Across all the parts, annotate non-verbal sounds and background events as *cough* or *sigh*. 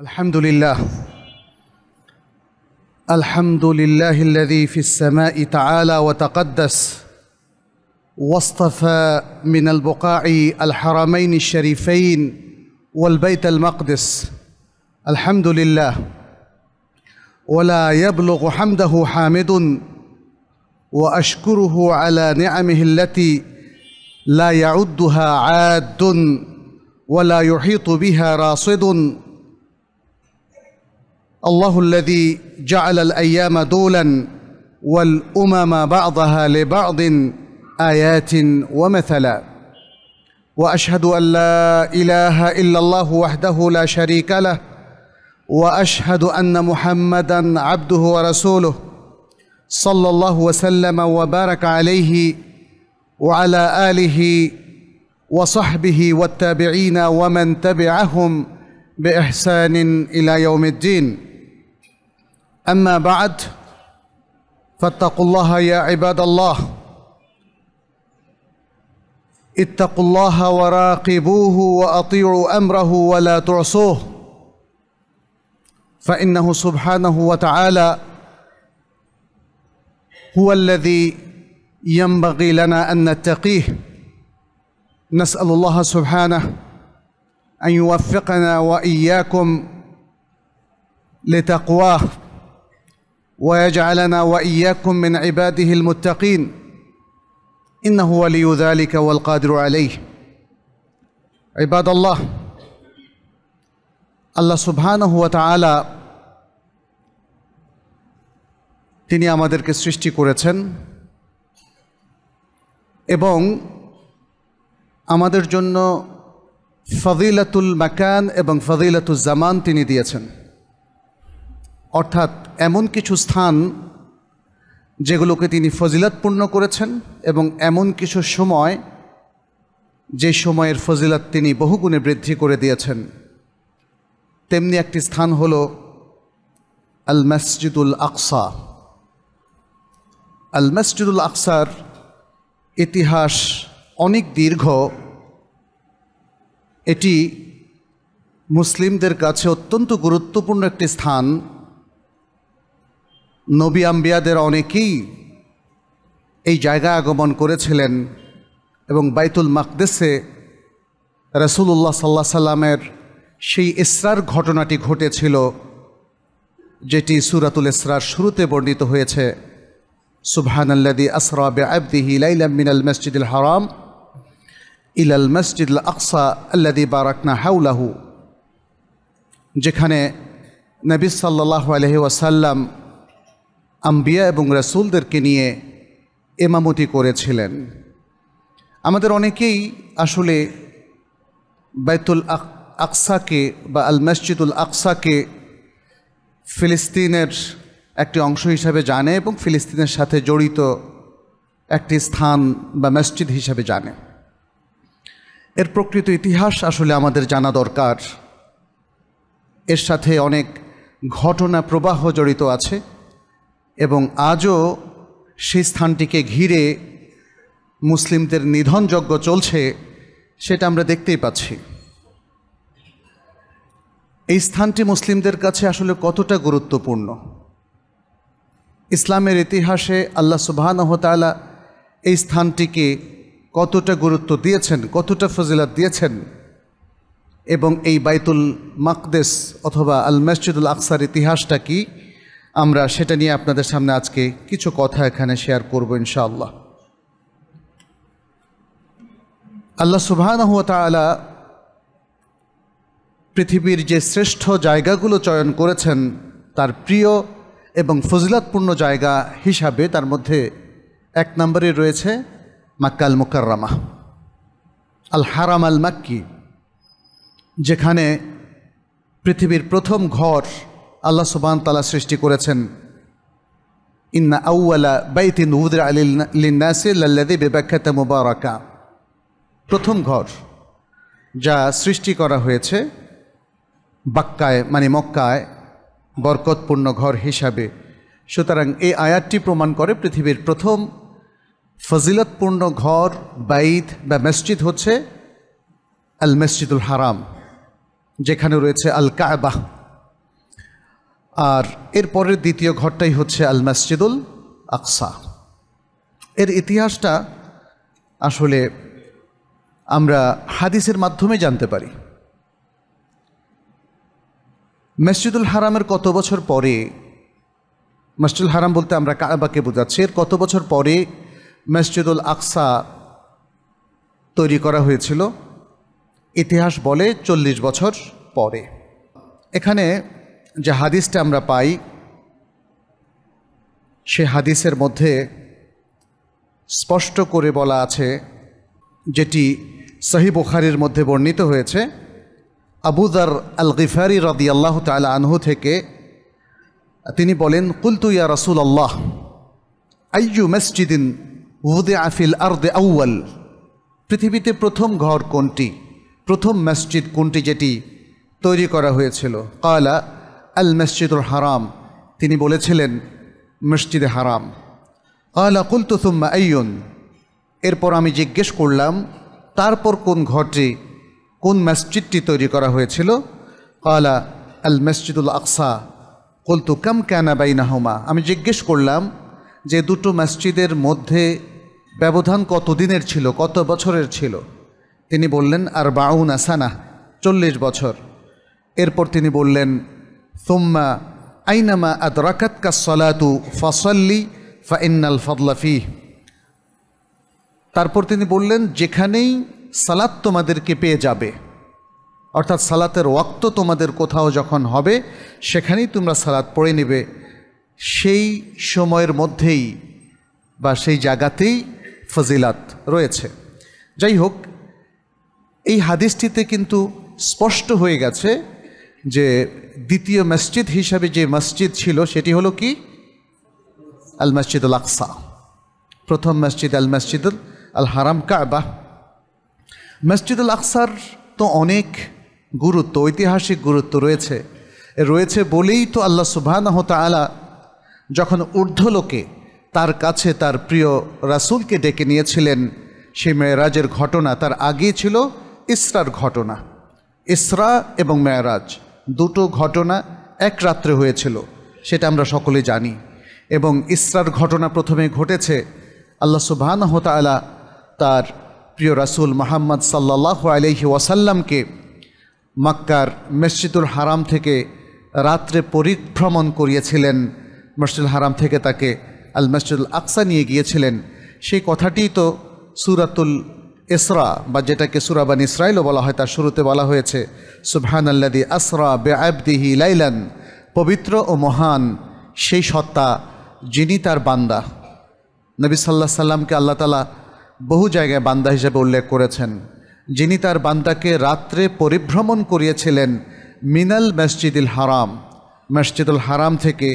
الحمد لله الحمد لله الذي في السماء تعالى وتقدس واصطفى من البقاع الحرمين الشريفين والبيت المقدس الحمد لله ولا يبلغ حمده حامد واشكره على نعمه التي لا يعدها عاد ولا يحيط بها راصد الله الذي جعل الايام دولا والامم بعضها لبعض ايات ومثلا واشهد ان لا اله الا الله وحده لا شريك له واشهد ان محمدا عبده ورسوله صلى الله وسلم وبارك عليه وعلى اله وصحبه والتابعين ومن تبعهم باحسان الى يوم الدين أما بعد فاتقوا الله يا عباد الله اتقوا الله وراقبوه وأطيعوا أمره ولا تعصوه فإنه سبحانه وتعالى هو الذي ينبغي لنا أن نتقيه نسأل الله سبحانه أن يوفقنا وإياكم لتقواه ويجعلنا واياكم من عباده المتقين انه ولي ذلك والقادر عليه عباد الله আল্লাহ সুবহানহ তাআলা তিনি আমাদেরকে সৃষ্টি করেছেন এবং আমাদের জন্য ফজিলাতুল মাকান এবং ফজিলাতুল জামান তিনি দিয়েছেন অর্থাৎ এমন কিছু স্থান যেগুলোকে তিনি ফজিলতপূর্ণ করেছেন এবং এমন কিছু সময় যে সময়ের ফজিলাত তিনি বহুগুণে বৃদ্ধি করে দিয়েছেন তেমনি একটি স্থান হল আল মসজিদুল আকসা আল মসজিদুল আকসার ইতিহাস অনেক দীর্ঘ এটি মুসলিমদের কাছে অত্যন্ত গুরুত্বপূর্ণ একটি স্থান নবী আম্বিয়াদের অনেকেই এই জায়গা আগমন করেছিলেন এবং বাইতুল মাকদেসে রসুল্লাহ সাল্লা সাল্লামের সেই ইসরার ঘটনাটি ঘটেছিল যেটি সুরাতুল ইসরার শুরুতে বর্ণিত হয়েছে সুবহানাল্লাদি আসরা আবদিহি লাইলা মিনাল মসজিদুল হারাম ইলাল মসজিদুল আকসা আল্লাদি বারাকনা হাউলাহু যেখানে নবী সাল্লাহ আলহি ওয়াসাল্লাম আম্বিয়া এবং রাসুলদেরকে নিয়ে এমামতি করেছিলেন আমাদের অনেকেই আসলে বাইতুল আকসাকে বা আল মসজিদুল আকসাকে ফিলিস্তিনের একটি অংশ হিসাবে জানে এবং ফিলিস্তিনের সাথে জড়িত একটি স্থান বা মসজিদ হিসাবে জানে এর প্রকৃত ইতিহাস আসলে আমাদের জানা দরকার এর সাথে অনেক ঘটনা প্রবাহ জড়িত আছে এবং আজও সেই স্থানটিকে ঘিরে মুসলিমদের নিধনযজ্ঞ চলছে সেটা আমরা দেখতেই পাচ্ছি এই স্থানটি মুসলিমদের কাছে আসলে কতটা গুরুত্বপূর্ণ ইসলামের ইতিহাসে আল্লাহ সুবাহানহতালা এই স্থানটিকে কতটা গুরুত্ব দিয়েছেন কতটা ফজিলাত দিয়েছেন এবং এই বাইতুল মাকদেস অথবা আল মসজিদুল আকসার ইতিহাসটা কি আমরা সেটা নিয়ে আপনাদের সামনে আজকে কিছু কথা এখানে শেয়ার করব ইনশাআল্লাহ আল্লাহ সুবাহ পৃথিবীর যে শ্রেষ্ঠ জায়গাগুলো চয়ন করেছেন তার প্রিয় এবং ফজিলাতপূর্ণ জায়গা হিসাবে তার মধ্যে এক নম্বরে রয়েছে মাক্কাল মুকাররামা আল হারাম আল মাক্কি যেখানে পৃথিবীর প্রথম ঘর আল্লাহ সুবান তালা সৃষ্টি করেছেন ইন্না আউ্লা বাইতিন উদরা আলিনাসি লাল্লাদি বেব্যাখ্যাতে মুবারকা প্রথম ঘর যা সৃষ্টি করা হয়েছে বাক্কায় মানে মক্কায় বরকতপূর্ণ ঘর হিসাবে সুতরাং এই আয়াতটি প্রমাণ করে পৃথিবীর প্রথম ফজিলতপূর্ণ ঘর বাইত বা মসজিদ হচ্ছে আল মসজিদুল হারাম যেখানে রয়েছে আল কায়বাহ আর এর পরের দ্বিতীয় ঘরটাই হচ্ছে আল মসজিদুল আকসা এর ইতিহাসটা আসলে আমরা হাদিসের মাধ্যমে জানতে পারি মসজিদুল হারামের কত বছর পরে মসজিদুল হারাম বলতে আমরা কাবাকে বোঝাচ্ছি এর কত বছর পরে মসজিদুল আকসা তৈরি করা হয়েছিল ইতিহাস বলে চল্লিশ বছর পরে এখানে যে হাদিসটা আমরা পাই সে হাদিসের মধ্যে স্পষ্ট করে বলা আছে যেটি সহি বুখারির মধ্যে বর্ণিত হয়েছে আবুদার আল গিফারি রদি আল্লাহ তালা আনহু থেকে তিনি বলেন কুলতু ইয়া রসুল আল্লাহ আইয়ু মসজিদিন উদে আফিল আর দে আউ্ল পৃথিবীতে প্রথম ঘর কোনটি প্রথম মসজিদ কোনটি যেটি তৈরি করা হয়েছিল কালা আল মসজিদুল হারাম তিনি বলেছিলেন মসজিদে হারাম আলা কুলতুসুম্মা আইয়ুন এরপর আমি জিজ্ঞেস করলাম তারপর কোন ঘরটি কোন মসজিদটি তৈরি করা হয়েছিল আলা আল মসজিদুল আকসা কলতু কাম ক্যানা বাইনাহমা আমি জিজ্ঞেস করলাম যে দুটো মসজিদের মধ্যে ব্যবধান কত দিনের ছিল কত বছরের ছিল তিনি বললেন আর বাউন আসানা চল্লিশ বছর এরপর তিনি বললেন ثم أينما أدركتك الصلاة فصلي فإن الفضل فيه তারপর তিনি বললেন যেখানেই সালাত তোমাদেরকে পেয়ে যাবে অর্থাৎ সালাতের ওয়াক্ত তোমাদের কোথাও যখন হবে সেখানেই তোমরা সালাত পড়ে নেবে সেই সময়ের মধ্যেই বা সেই জায়গাতেই ফজিলাত রয়েছে যাই হোক এই হাদিসটিতে কিন্তু স্পষ্ট হয়ে গেছে যে দ্বিতীয় মসজিদ হিসাবে যে মসজিদ ছিল সেটি হলো কি আল মসজিদুল আকসা প্রথম মসজিদ আল মসজিদুল আল হারাম কাবা মসজিদুল আকসার তো অনেক গুরুত্ব ঐতিহাসিক গুরুত্ব রয়েছে রয়েছে বলেই তো আল্লাহ সুবাহ আলা যখন ঊর্ধ্বলোকে তার কাছে তার প্রিয় রাসুলকে ডেকে নিয়েছিলেন সেই মেয়েরাজের ঘটনা তার আগেই ছিল ইসরার ঘটনা ইসরা এবং মেয়েরাজ দুটো ঘটনা এক রাত্রে হয়েছিল সেটা আমরা সকলে জানি এবং ইসরার ঘটনা প্রথমে ঘটেছে আল্লাহ সুবাহানহতালা তার প্রিয় রাসুল মাহমদ সাল্লাহ আলহি ওয়াসাল্লামকে মাক্কার মসজিদুল হারাম থেকে রাত্রে পরিভ্রমণ করিয়েছিলেন মসজিদুল হারাম থেকে তাকে আল মসজিদুল আকসা নিয়ে গিয়েছিলেন সেই কথাটি তো সুরাতুল ইসরা বা যেটাকে সুরাবান ইসরায়েলও বলা হয় তার শুরুতে বলা হয়েছে সুবহান আল্লাদি আসরা বে আবদিহি লাইলান পবিত্র ও মহান সেই সত্তা যিনি তার বান্দা নবী সাল্লাহ সাল্লামকে আল্লাহ তালা বহু জায়গায় বান্দা হিসেবে উল্লেখ করেছেন যিনি তার বান্দাকে রাত্রে পরিভ্রমণ করিয়েছিলেন মিনাল মসজিদুল হারাম মসজিদুল হারাম থেকে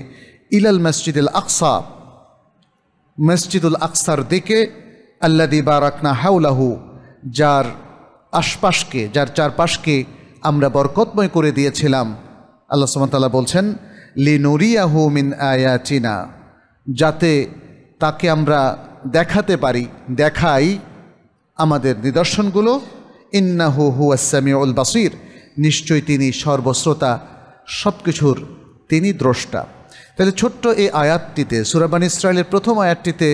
ইলাল মসজিদুল আকসা মসজিদুল আকসার দিকে আল্লাদি বারাকনা হাউলাহু যার আশপাশকে যার চারপাশকে আমরা বরকতময় করে দিয়েছিলাম আল্লাহ সুমতাল্লাহ বলছেন লিনুরিয়াহু মিন চিনা যাতে তাকে আমরা দেখাতে পারি দেখাই আমাদের নিদর্শনগুলো ইন্নাহু উল বাসির নিশ্চয়ই তিনি সর্বশ্রোতা সব কিছুর তিনি দ্রষ্টা তাহলে ছোট্ট এই আয়াতটিতে সুরাবান ইসরায়েলের প্রথম আয়াতটিতে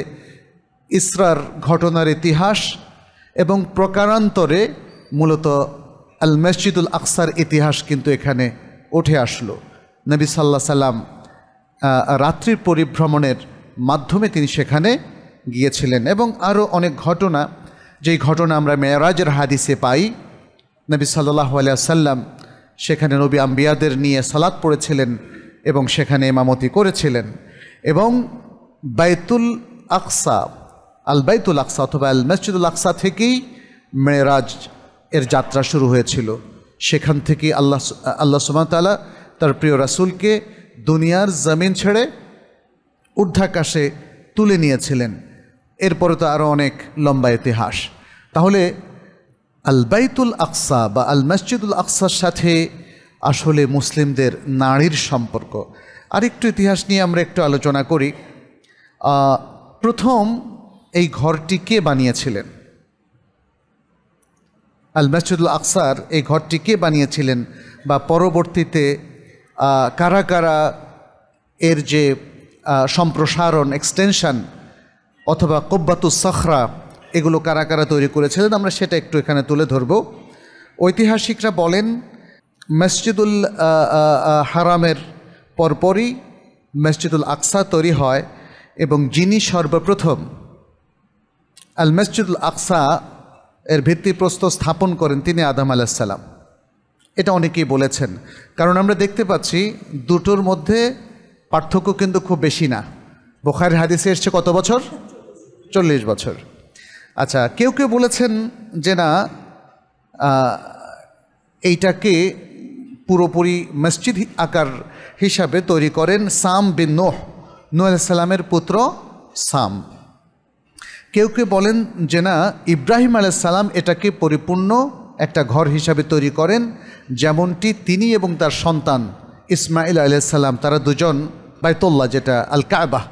ইসরার ঘটনার ইতিহাস এবং প্রকারান্তরে মূলত আল মসজিদুল আকসার ইতিহাস কিন্তু এখানে উঠে আসলো নবী সাল্লা সাল্লাম রাত্রির পরিভ্রমণের মাধ্যমে তিনি সেখানে গিয়েছিলেন এবং আরও অনেক ঘটনা যেই ঘটনা আমরা মেয়রাজের হাদিসে পাই নবী সাল্লাহ সাল্লাম সেখানে নবী আম্বিয়াদের নিয়ে সালাদ পড়েছিলেন এবং সেখানে এমামতি করেছিলেন এবং বাইতুল আকসা আল বাইতুল আকসা অথবা আল মসজিদুল আকসা থেকেই মেয়েরাজ এর যাত্রা শুরু হয়েছিল সেখান থেকে আল্লাহ আল্লাহ সুমাতালা তার প্রিয় রাসুলকে দুনিয়ার জমিন ছেড়ে ঊর্ধ্বাকাশে তুলে নিয়েছিলেন এরপরে তো আরও অনেক লম্বা ইতিহাস তাহলে আল বাইতুল আকসা বা আল মসজিদুল আকসার সাথে আসলে মুসলিমদের নারীর সম্পর্ক আরেকটু ইতিহাস নিয়ে আমরা একটু আলোচনা করি প্রথম এই ঘরটি কে বানিয়েছিলেন আল মসজিদুল আকসার এই ঘরটি কে বানিয়েছিলেন বা পরবর্তীতে কারা কারা এর যে সম্প্রসারণ এক্সটেনশন অথবা কব্বাতু সখরা এগুলো কারা কারা তৈরি করেছিলেন আমরা সেটা একটু এখানে তুলে ধরব ঐতিহাসিকরা বলেন মসজিদুল হারামের পরপরই মসজিদুল আকসা তৈরি হয় এবং যিনি সর্বপ্রথম আল মসজিদুল আকসা এর ভিত্তিপ্রস্ত স্থাপন করেন তিনি আদাম আলাহিসাল্লাম এটা অনেকেই বলেছেন কারণ আমরা দেখতে পাচ্ছি দুটোর মধ্যে পার্থক্য কিন্তু খুব বেশি না বোখার হাদিসে এসছে কত বছর চল্লিশ বছর আচ্ছা কেউ কেউ বলেছেন যে না এইটাকে পুরোপুরি মসজিদ আকার হিসাবে তৈরি করেন সাম বিন নোহ নোহ পুত্র সাম কেউ কেউ বলেন যে না ইব্রাহিম সালাম এটাকে পরিপূর্ণ একটা ঘর হিসাবে তৈরি করেন যেমনটি তিনি এবং তার সন্তান ইসমাইল সালাম তারা দুজন বাইতোল্লা যেটা আল কায়বাহ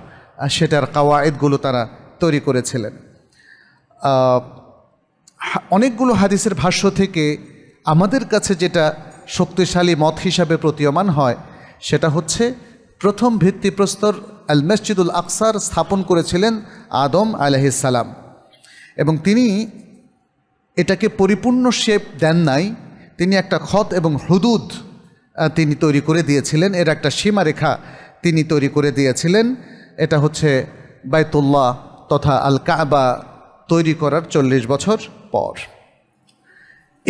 সেটার কাওয়ায়েদগুলো তারা তৈরি করেছিলেন অনেকগুলো হাদিসের ভাষ্য থেকে আমাদের কাছে যেটা শক্তিশালী মত হিসাবে প্রতীয়মান হয় সেটা হচ্ছে প্রথম ভিত্তিপ্রস্তর আল মসজিদুল আকসার স্থাপন করেছিলেন আদম সালাম এবং তিনি এটাকে পরিপূর্ণ শেপ দেন নাই তিনি একটা খত এবং হুদুদ তিনি তৈরি করে দিয়েছিলেন এর একটা সীমারেখা তিনি তৈরি করে দিয়েছিলেন এটা হচ্ছে বায়তুল্লাহ তথা আল কাবা তৈরি করার চল্লিশ বছর পর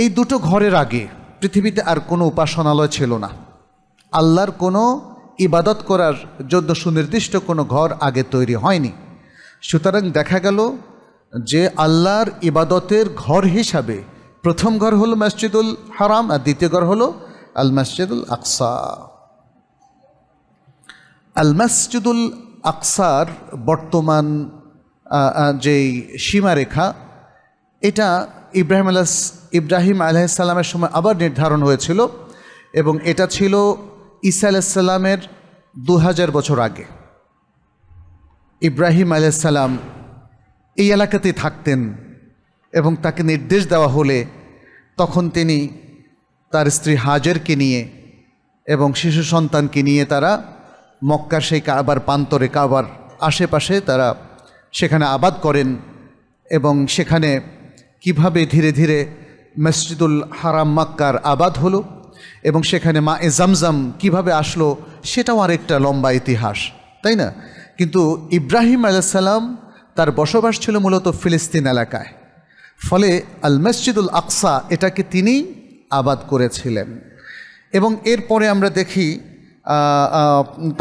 এই দুটো ঘরের আগে পৃথিবীতে আর কোনো উপাসনালয় ছিল না আল্লাহর কোনো ইবাদত করার জন্য সুনির্দিষ্ট কোনো ঘর আগে তৈরি হয়নি সুতরাং দেখা গেল যে আল্লাহর ইবাদতের ঘর হিসাবে প্রথম ঘর হলো মসজিদুল হারাম আর দ্বিতীয় ঘর হলো আল মসজিদুল আকসা আল মসজিদুল আকসার বর্তমান যেই সীমারেখা এটা ইব্রাহিম আলাহ ইব্রাহিম আলাহিসাল্লামের সময় আবার নির্ধারণ হয়েছিল এবং এটা ছিল ঈসা আলাইসাল্লামের দু হাজার বছর আগে ইব্রাহিম আলাইসাল্লাম এই এলাকাতেই থাকতেন এবং তাকে নির্দেশ দেওয়া হলে তখন তিনি তার স্ত্রী হাজেরকে নিয়ে এবং শিশু সন্তানকে নিয়ে তারা মক্কার সেই কাবার প্রান্তরে কাবার আশেপাশে তারা সেখানে আবাদ করেন এবং সেখানে কিভাবে ধীরে ধীরে মসজিদুল হারাম মক্কার আবাদ হলো এবং সেখানে মা এ জামজাম কীভাবে আসলো সেটাও আরেকটা লম্বা ইতিহাস তাই না কিন্তু ইব্রাহিম আলাইসাল্লাম তার বসবাস ছিল মূলত ফিলিস্তিন এলাকায় ফলে আল মসজিদুল আকসা এটাকে তিনি আবাদ করেছিলেন এবং এরপরে আমরা দেখি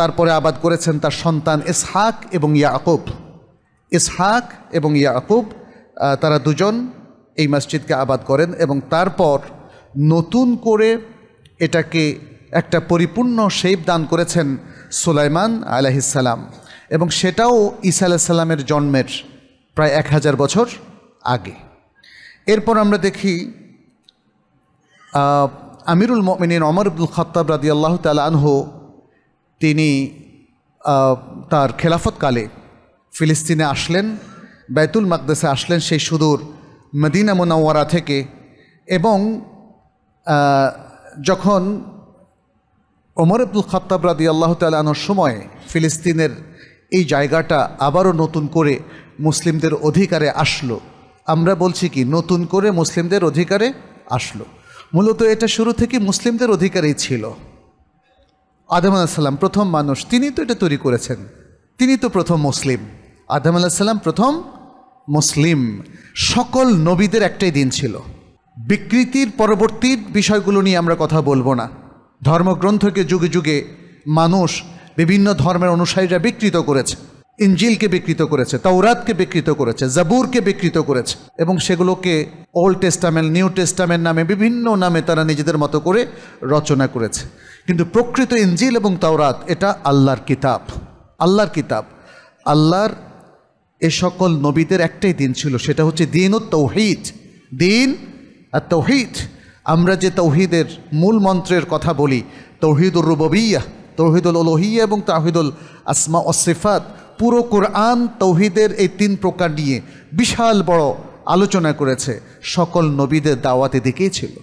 তারপরে আবাদ করেছেন তার সন্তান ইসহাক এবং ইয়াকুব ইসহাক এবং ইয়াকুব তারা দুজন এই মসজিদকে আবাদ করেন এবং তারপর নতুন করে এটাকে একটা পরিপূর্ণ শেপ দান করেছেন সুলাইমান আলাহিসাল্লাম এবং সেটাও ঈসা আলাইসাল্লামের জন্মের প্রায় এক হাজার বছর আগে এরপর আমরা দেখি আমিরুল মমিনিন অমর আব্দুল খত্তাব রাদি আল্লাহ আনহু তিনি তার খেলাফতকালে ফিলিস্তিনে আসলেন বেতুল মাকদেসে আসলেন সেই সুদূর মদিনা মোনাওয়ারা থেকে এবং যখন ওমর আব্দুল খাত্তাব রাদি আল্লাহ তালানোর সময় ফিলিস্তিনের এই জায়গাটা আবারও নতুন করে মুসলিমদের অধিকারে আসলো আমরা বলছি কি নতুন করে মুসলিমদের অধিকারে আসলো মূলত এটা শুরু থেকে মুসলিমদের অধিকারেই ছিল আদম আলাহিসাল্লাম প্রথম মানুষ তিনি তো এটা তৈরি করেছেন তিনি তো প্রথম মুসলিম আদম আলাহিসাল্লাম প্রথম মুসলিম সকল নবীদের একটাই দিন ছিল বিকৃতির পরবর্তী বিষয়গুলো নিয়ে আমরা কথা বলবো না ধর্মগ্রন্থকে যুগে যুগে মানুষ বিভিন্ন ধর্মের অনুসারীরা বিকৃত করেছে ইঞ্জিলকে বিকৃত করেছে তাওরাতকে বিকৃত করেছে জাবুরকে বিকৃত করেছে এবং সেগুলোকে ওল্ড টেস্টামেন্ট নিউ টেস্টামেন্ট নামে বিভিন্ন নামে তারা নিজেদের মতো করে রচনা করেছে কিন্তু প্রকৃত ইঞ্জিল এবং তাওরাত এটা আল্লাহর কিতাব আল্লাহর কিতাব আল্লাহর এ সকল নবীদের একটাই দিন ছিল সেটা হচ্ছে দিন ও তৌহিদ দিন আর তৌহিদ আমরা যে তৌহিদের মূল মন্ত্রের কথা বলি তৌহিদুর রুববিয়া তৌহিদুল ওলোহিয়া এবং তাহিদুল আসমা ওসিফাত পুরো কোরআন তৌহিদের এই তিন প্রকার নিয়ে বিশাল বড় আলোচনা করেছে সকল নবীদের দাওয়াতে দিকেই ছিল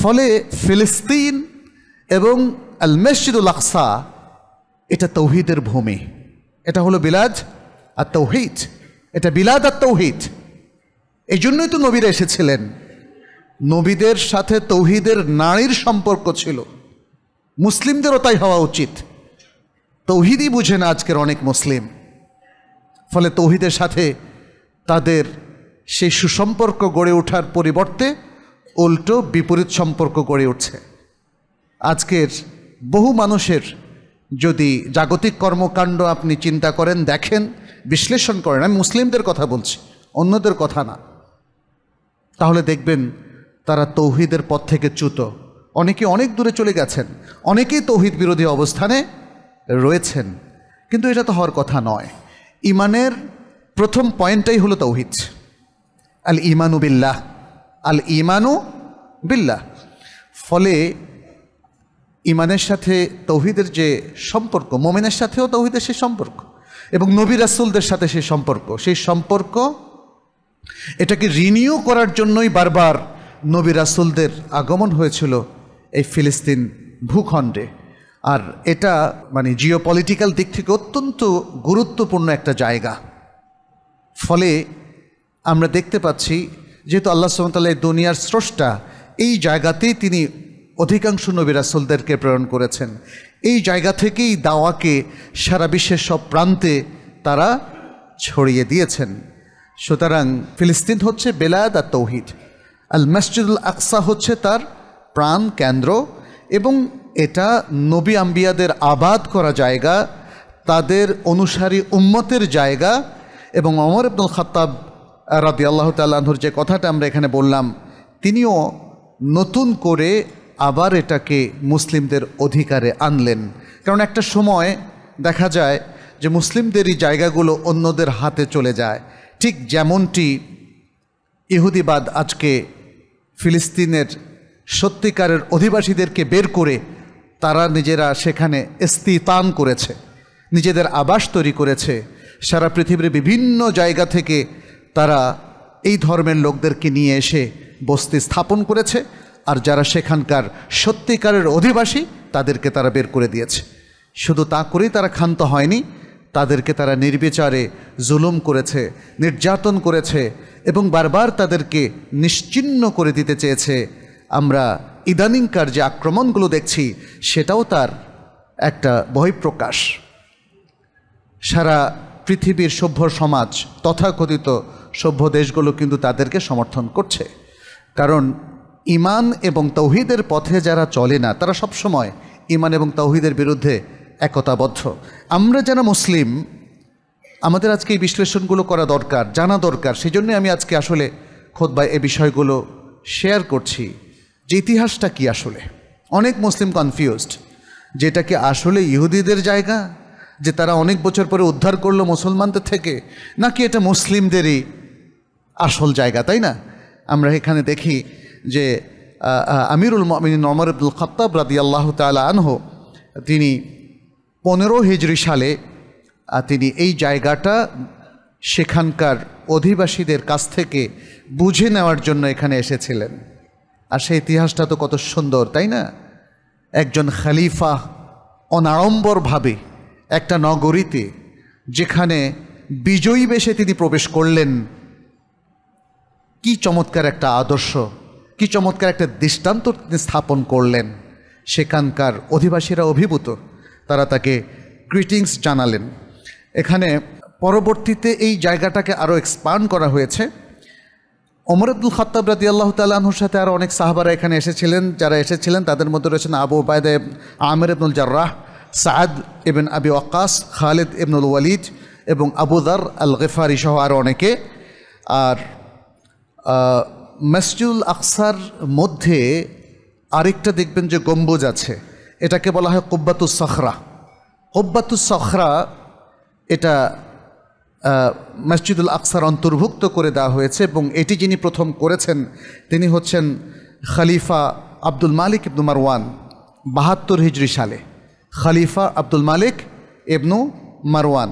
ফলে ফিলিস্তিন এবং আল মসজিদুল আকসা এটা তৌহিদের ভূমি এটা হলো বিলাদ আর তৌহিদ এটা বিলাদ আর তৌহিদ এই জন্যই তো নবীরা এসেছিলেন নবীদের সাথে তৌহিদের নারীর সম্পর্ক ছিল মুসলিমদেরও তাই হওয়া উচিত তৌহিদই বুঝে না আজকের অনেক মুসলিম ফলে তৌহিদের সাথে তাদের সেই সুসম্পর্ক গড়ে ওঠার পরিবর্তে উল্টো বিপরীত সম্পর্ক গড়ে উঠছে আজকের বহু মানুষের যদি জাগতিক কর্মকাণ্ড আপনি চিন্তা করেন দেখেন বিশ্লেষণ করেন আমি মুসলিমদের কথা বলছি অন্যদের কথা না তাহলে দেখবেন তারা তৌহিদের পথ থেকে চ্যুত অনেকে অনেক দূরে চলে গেছেন অনেকেই তৌহিদ বিরোধী অবস্থানে রয়েছেন কিন্তু এটা তো হওয়ার কথা নয় ইমানের প্রথম পয়েন্টটাই হলো তৌহিদ আল ইমানু বিল্লাহ আল ইমানু বিল্লাহ ফলে ইমানের সাথে তৌহিদের যে সম্পর্ক মোমেনের সাথেও তৌহিদের সেই সম্পর্ক এবং নবী রাসুলদের সাথে সেই সম্পর্ক সেই সম্পর্ক এটাকে রিনিউ করার জন্যই বারবার নবী রাসুলদের আগমন হয়েছিল এই ফিলিস্তিন ভূখণ্ডে আর এটা মানে জিও পলিটিক্যাল দিক থেকে অত্যন্ত গুরুত্বপূর্ণ একটা জায়গা ফলে আমরা দেখতে পাচ্ছি যেহেতু আল্লাহ সুমতাল্লাহ দুনিয়ার স্রষ্টা এই জায়গাতেই তিনি অধিকাংশ নবী রাসুলদেরকে প্রেরণ করেছেন এই জায়গা থেকেই দাওয়াকে সারা বিশ্বের সব প্রান্তে তারা ছড়িয়ে দিয়েছেন সুতরাং ফিলিস্তিন হচ্ছে বেলায়াত আর তৌহিদ আল মসজিদুল আকসা হচ্ছে তার প্রাণ কেন্দ্র এবং এটা নবী আম্বিয়াদের আবাদ করা জায়গা তাদের অনুসারী উম্মতের জায়গা এবং অমর আব্দুল খাতাব রাদি আল্লাহ তাল্লাহর যে কথাটা আমরা এখানে বললাম তিনিও নতুন করে আবার এটাকে মুসলিমদের অধিকারে আনলেন কারণ একটা সময় দেখা যায় যে মুসলিমদেরই জায়গাগুলো অন্যদের হাতে চলে যায় ঠিক যেমনটি ইহুদিবাদ আজকে ফিলিস্তিনের সত্যিকারের অধিবাসীদেরকে বের করে তারা নিজেরা সেখানে স্তিতান করেছে নিজেদের আবাস তৈরি করেছে সারা পৃথিবীর বিভিন্ন জায়গা থেকে তারা এই ধর্মের লোকদেরকে নিয়ে এসে বস্তি স্থাপন করেছে আর যারা সেখানকার সত্যিকারের অধিবাসী তাদেরকে তারা বের করে দিয়েছে শুধু তা করেই তারা ক্ষান্ত হয়নি তাদেরকে তারা নির্বিচারে জুলুম করেছে নির্যাতন করেছে এবং বারবার তাদেরকে নিশ্চিন্ন করে দিতে চেয়েছে আমরা ইদানিংকার যে আক্রমণগুলো দেখছি সেটাও তার একটা বহিঃপ্রকাশ সারা পৃথিবীর সভ্য সমাজ তথাকথিত সভ্য দেশগুলো কিন্তু তাদেরকে সমর্থন করছে কারণ ইমান এবং তৌহিদের পথে যারা চলে না তারা সবসময় ইমান এবং তৌহিদের বিরুদ্ধে একতাবদ্ধ আমরা যারা মুসলিম আমাদের আজকে এই বিশ্লেষণগুলো করা দরকার জানা দরকার সেই জন্যে আমি আজকে আসলে খোদ বা এ বিষয়গুলো শেয়ার করছি যে ইতিহাসটা কি আসলে অনেক মুসলিম কনফিউজড যেটা কি আসলে ইহুদিদের জায়গা যে তারা অনেক বছর পরে উদ্ধার করলো মুসলমানদের থেকে নাকি এটা মুসলিমদেরই আসল জায়গা তাই না আমরা এখানে দেখি যে আমিরুল মমিন নমর আব্দুল খত্তাব রাদি আল্লাহ তালা আনহ তিনি পনেরো হিজড়ি সালে তিনি এই জায়গাটা সেখানকার অধিবাসীদের কাছ থেকে বুঝে নেওয়ার জন্য এখানে এসেছিলেন আর সেই ইতিহাসটা তো কত সুন্দর তাই না একজন খালিফা অনাড়ম্বরভাবে একটা নগরীতে যেখানে বিজয়ী বেশে তিনি প্রবেশ করলেন কি চমৎকার একটা আদর্শ কি চমৎকার একটা দৃষ্টান্ত তিনি স্থাপন করলেন সেখানকার অধিবাসীরা অভিভূত তারা তাকে গ্রিটিংস জানালেন এখানে পরবর্তীতে এই জায়গাটাকে আরও এক্সপান্ড করা হয়েছে ওমর আব্দুল খত্তাব রাজি আল্লাহ তাল্লাহর সাথে আরও অনেক সাহাবারা এখানে এসেছিলেন যারা এসেছিলেন তাদের মধ্যে রয়েছেন আবু ওবায়দা আমের ইবনুল জার্রাহ সাদ ইবেন আবি ওকাস খালেদ ইবনুল ওয়ালিদ এবং আবুদার আল গেফারি সহ আরও অনেকে আর মসজিদুল আকসার মধ্যে আরেকটা দেখবেন যে গম্বুজ আছে এটাকে বলা হয় কব্বাতুস সখরা কব্বাতুস সখরা এটা মসজিদুল আকসার অন্তর্ভুক্ত করে দেওয়া হয়েছে এবং এটি যিনি প্রথম করেছেন তিনি হচ্ছেন খালিফা আব্দুল মালিক ইবনু মারওয়ান বাহাত্তর হিজরি সালে খালিফা আব্দুল মালিক ইবনু মারওয়ান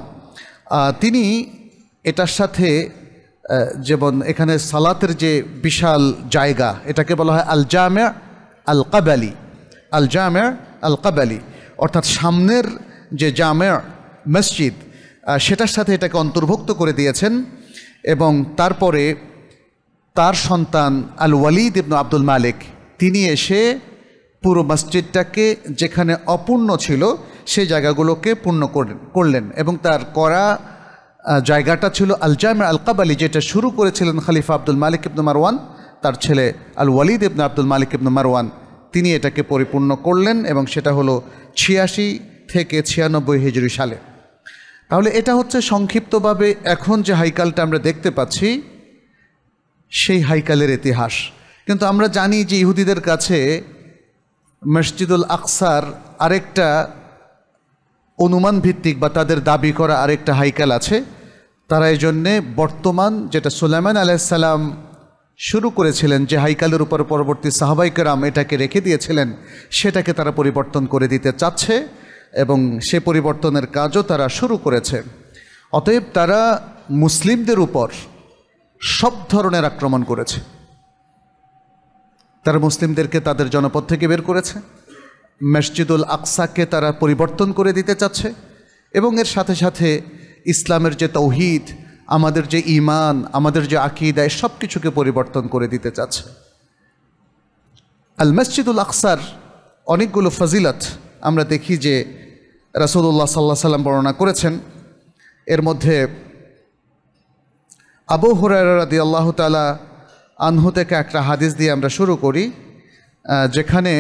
তিনি এটার সাথে যেমন এখানে সালাতের যে বিশাল জায়গা এটাকে বলা হয় আল জামে আল কাবালি আল জামে আল কাবালি অর্থাৎ সামনের যে জামে মসজিদ সেটার সাথে এটাকে অন্তর্ভুক্ত করে দিয়েছেন এবং তারপরে তার সন্তান আল ওয়ালিদ ইবনু আব্দুল মালিক তিনি এসে পুরো মসজিদটাকে যেখানে অপূর্ণ ছিল সেই জায়গাগুলোকে পূর্ণ করলেন এবং তার করা জায়গাটা ছিল আল জামে আল কাবালি যেটা শুরু করেছিলেন খালিফা আব্দুল মালিক ইবনু মারওয়ান তার ছেলে আল ওয়ালিদ ইবনু আব্দুল মালিক ইবনু মারওয়ান তিনি এটাকে পরিপূর্ণ করলেন এবং সেটা হলো ছিয়াশি থেকে ছিয়ানব্বই হিজড়ি সালে তাহলে এটা হচ্ছে সংক্ষিপ্তভাবে এখন যে হাইকালটা আমরা দেখতে পাচ্ছি সেই হাইকালের ইতিহাস কিন্তু আমরা জানি যে ইহুদিদের কাছে মসজিদুল আকসার আরেকটা অনুমান ভিত্তিক বা তাদের দাবি করা আরেকটা হাইকাল আছে তারা এই জন্যে বর্তমান যেটা সুলাইমান আলাইসাল্লাম শুরু করেছিলেন যে হাইকালের উপর পরবর্তী সাহবাইকেরাম এটাকে রেখে দিয়েছিলেন সেটাকে তারা পরিবর্তন করে দিতে চাচ্ছে এবং সে পরিবর্তনের কাজও তারা শুরু করেছে অতএব তারা মুসলিমদের উপর সব ধরনের আক্রমণ করেছে তারা মুসলিমদেরকে তাদের জনপদ থেকে বের করেছে মসজিদুল আকসাকে তারা পরিবর্তন করে দিতে চাচ্ছে এবং এর সাথে সাথে ইসলামের যে তৌহিদ আমাদের যে ইমান আমাদের যে আকিদায় সব কিছুকে পরিবর্তন করে দিতে চাচ্ছে আল মসজিদুল আকসার অনেকগুলো ফজিলত আমরা দেখি যে রাসুল্লাহ সাল্লাহ সাল্লাম বর্ণনা করেছেন এর মধ্যে আবু হুরারি আল্লাহ তালা আনহু থেকে একটা হাদিস দিয়ে আমরা শুরু করি যেখানে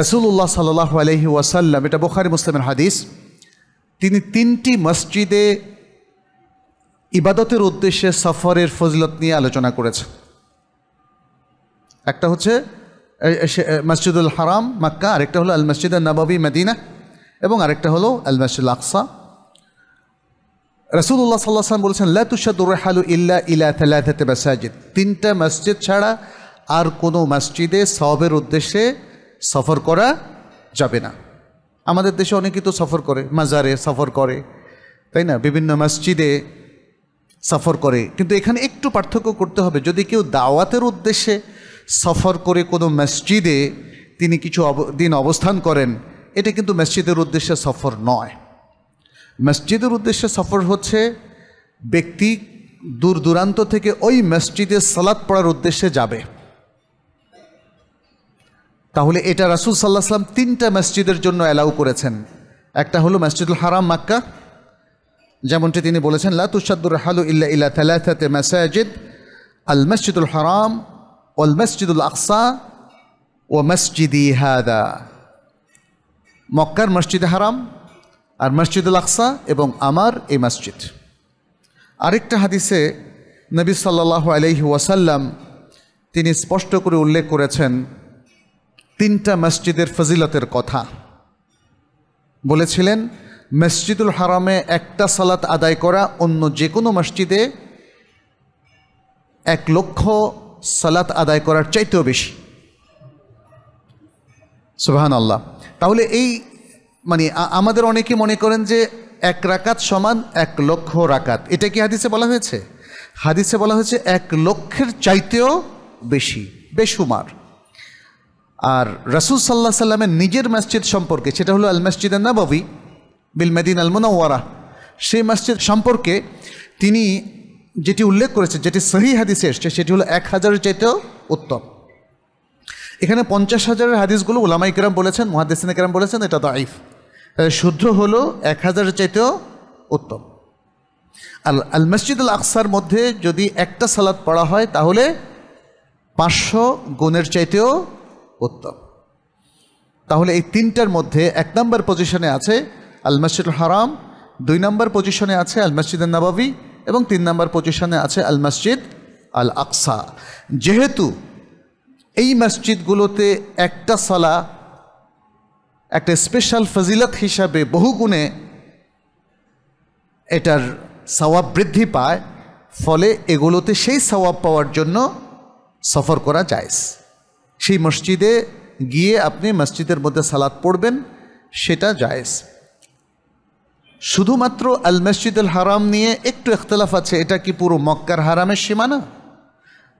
রসুল্লাহ সাল্লাহ আলহি ওয়াসাল্লাম এটা বোখারি মুসলিমের হাদিস তিনি তিনটি মসজিদে ইবাদতের উদ্দেশ্যে সফরের ফজিলত নিয়ে আলোচনা করেছে একটা হচ্ছে মসজিদুল হারাম মাক্কা আরেকটা হলো আল মসজিদ নবাবি মদিনা এবং আরেকটা হলো আল মসজিদ আকসা রসুল্লাহ সাল্লাহ সাল্লাম বলেছেন লাতুসাদুরহালু ইল্লা ইলা থালাথাতে মাসাজিদ তিনটা মসজিদ ছাড়া আর কোনো মসজিদে সবের উদ্দেশ্যে সফর করা যাবে না আমাদের দেশে অনেকেই তো সফর করে মাজারে সফর করে তাই না বিভিন্ন মসজিদে সফর করে কিন্তু এখানে একটু পার্থক্য করতে হবে যদি কেউ দাওয়াতের উদ্দেশ্যে সফর করে কোনো মসজিদে তিনি কিছু দিন অবস্থান করেন এটা কিন্তু মসজিদের উদ্দেশ্যে সফর নয় মসজিদের উদ্দেশ্যে সফর হচ্ছে ব্যক্তি দূর দূরান্ত থেকে ওই মসজিদে সালাদ পড়ার উদ্দেশ্যে যাবে তাহলে এটা রাসুল সাল্লাহ সাল্লাম তিনটা মসজিদের জন্য অ্যালাউ করেছেন একটা হলো মসজিদুল হারাম মাক্কা যেমনটি তিনি বলেছেন লাতুসাদুর হালু ইল্লা ইলা তালাথাতে মাসাজিদ আল মসজিদুল হারাম ওল মসজিদুল আকসা ও মসজিদি হাদা মক্কার মসজিদ হারাম আর মসজিদুল আকসা এবং আমার এই মসজিদ আরেকটা হাদিসে নবী সাল্লাহ আলহি ওয়াসাল্লাম তিনি স্পষ্ট করে উল্লেখ করেছেন তিনটা মসজিদের ফজিলতের কথা বলেছিলেন মসজিদুল হারামে একটা সালাত আদায় করা অন্য যে কোনো মসজিদে এক লক্ষ সালাত আদায় করার চাইতেও বেশি সুবাহান আল্লাহ তাহলে এই মানে আমাদের অনেকে মনে করেন যে এক রাকাত সমান এক লক্ষ রাকাত এটা কি হাদিসে বলা হয়েছে হাদিসে বলা হয়েছে এক লক্ষের চাইতেও বেশি বেশুমার আর রাসুল সাল্লাহ সাল্লামের নিজের মসজিদ সম্পর্কে সেটা হলো আল মসজিদ নাবাবি বিল মেদিন আল মুনাওয়ারা সেই মসজিদ সম্পর্কে তিনি যেটি উল্লেখ করেছে যেটি সহি হাদিসে এসছে সেটি হলো এক হাজারের চাইতেও উত্তম এখানে পঞ্চাশ হাজারের হাদিসগুলো ওলামা ইকরাম বলেছেন মহাদিসিন ইকরাম বলেছেন এটা দাইফ তাহলে শুদ্ধ হলো এক হাজারের চাইতেও উত্তম আল আল মসজিদ আল আকসার মধ্যে যদি একটা সালাদ পড়া হয় তাহলে পাঁচশো গুণের চাইতেও উত্তম তাহলে এই তিনটার মধ্যে এক নম্বর পজিশনে আছে আল মসজিদুল হারাম দুই নম্বর পজিশনে আছে আল মসজিদ নবাবি এবং তিন নম্বর পজিশনে আছে আল মসজিদ আল আকসা যেহেতু এই মসজিদগুলোতে একটা সালা একটা স্পেশাল ফজিলত হিসাবে বহুগুণে এটার সওয়াব বৃদ্ধি পায় ফলে এগুলোতে সেই সওয়াব পাওয়ার জন্য সফর করা যায় সেই মসজিদে গিয়ে আপনি মসজিদের মধ্যে সালাদ পড়বেন সেটা যায় শুধুমাত্র আল মসজিদুল হারাম নিয়ে একটু এখতলাফ আছে এটা কি পুরো মক্কার হারামের সীমানা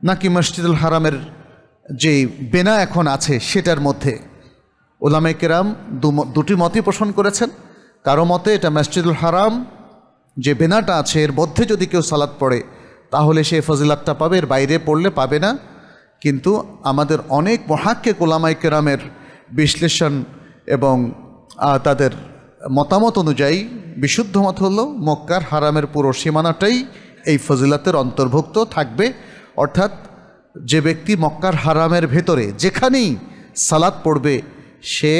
নাকি মসজিদুল হারামের যে বেনা এখন আছে সেটার মধ্যে ওলামে কেরাম দুটি মতই পোষণ করেছেন কারো মতে এটা মসজিদুল হারাম যে বেনাটা আছে এর মধ্যে যদি কেউ সালাদ পড়ে তাহলে সে ফজিলাতটা পাবে এর বাইরে পড়লে পাবে না কিন্তু আমাদের অনেক মহাক্কে কোলামাই কেরামের বিশ্লেষণ এবং তাদের মতামত অনুযায়ী বিশুদ্ধ মত হল মক্কার হারামের পুরো সীমানাটাই এই ফজিলাতের অন্তর্ভুক্ত থাকবে অর্থাৎ যে ব্যক্তি মক্কার হারামের ভেতরে যেখানেই সালাদ পড়বে সে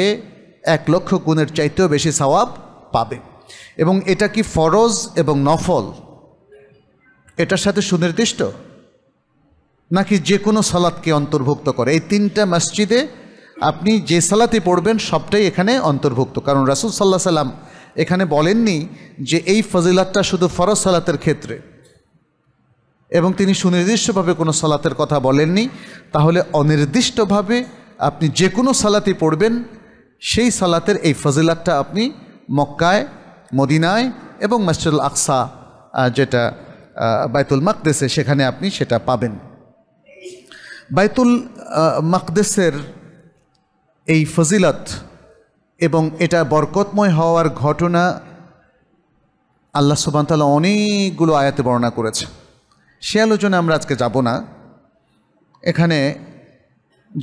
এক লক্ষ গুণের চাইতেও বেশি সওয়াব পাবে এবং এটা কি ফরজ এবং নফল এটার সাথে সুনির্দিষ্ট নাকি যে কোনো সালাদকে অন্তর্ভুক্ত করে এই তিনটা মসজিদে আপনি যে সালাতে পড়বেন সবটাই এখানে অন্তর্ভুক্ত কারণ রাসুল সাল্লাহ সাল্লাম এখানে বলেননি যে এই ফজিলাতটা শুধু ফরজ সালাতের ক্ষেত্রে এবং তিনি সুনির্দিষ্টভাবে কোনো সালাতের কথা বলেননি তাহলে অনির্দিষ্টভাবে আপনি যে কোনো সালাতে পড়বেন সেই সালাতের এই ফজিলাতটা আপনি মক্কায় মদিনায় এবং মাস্টার আকসা যেটা বাইতুল মাকদেসে সেখানে আপনি সেটা পাবেন বাইতুল মাকদেসের এই ফজিলত এবং এটা বরকতময় হওয়ার ঘটনা আল্লাহ সুবান্তাল্লাহ অনেকগুলো আয়াতে বর্ণনা করেছে সে আলোচনা আমরা আজকে যাব না এখানে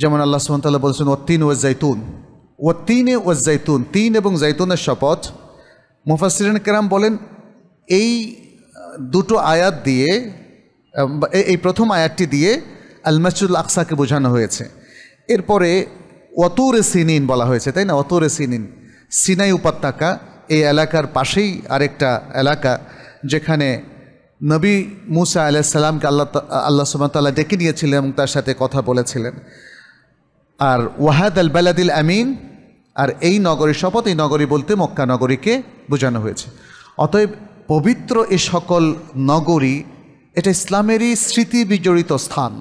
যেমন আল্লাহ তাল্লাহ বলছেন ওত্তিন তিন জৈতুন ওত্তিনে ও জাইতুন তিন এবং জৈতুনের শপথ মুফাসিরিন কেরাম বলেন এই দুটো আয়াত দিয়ে এই প্রথম আয়াতটি দিয়ে আল মসজুল আকসাকে বোঝানো হয়েছে এরপরে অতুরে সিনিন বলা হয়েছে তাই না অতুরে সিনিন সিনাই উপত্যকা এই এলাকার পাশেই আরেকটা এলাকা যেখানে নবী মুসা আলাহ সালামকে আল্লাহ আল্লাহ সুমতাল্লাহ ডেকে নিয়েছিলেন এবং তার সাথে কথা বলেছিলেন আর ওয়াহাদ আল বেলাদিল আমিন আর এই নগরী শপথ এই নগরী বলতে মক্কা নগরীকে বোঝানো হয়েছে অতএব পবিত্র এ সকল নগরী এটা ইসলামেরই স্মৃতি বিজড়িত স্থান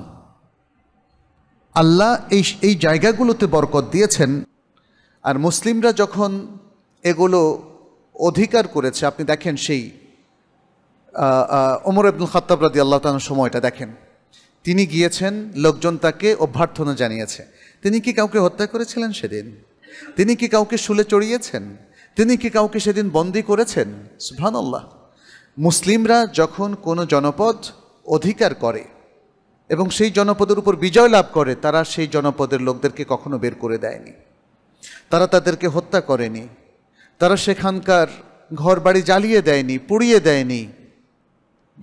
আল্লাহ এই এই জায়গাগুলোতে বরকত দিয়েছেন আর মুসলিমরা যখন এগুলো অধিকার করেছে আপনি দেখেন সেই ওমর আব্দুল খাত্তাব রাদি আল্লাহ তালার সময়টা দেখেন তিনি গিয়েছেন লোকজন তাকে অভ্যর্থনা জানিয়েছে তিনি কি কাউকে হত্যা করেছিলেন সেদিন তিনি কি কাউকে শুলে চড়িয়েছেন তিনি কি কাউকে সেদিন বন্দি করেছেন সুবহানাল্লাহ মুসলিমরা যখন কোনো জনপদ অধিকার করে এবং সেই জনপদের উপর বিজয় লাভ করে তারা সেই জনপদের লোকদেরকে কখনো বের করে দেয়নি তারা তাদেরকে হত্যা করেনি তারা সেখানকার ঘর বাড়ি জ্বালিয়ে দেয়নি পুড়িয়ে দেয়নি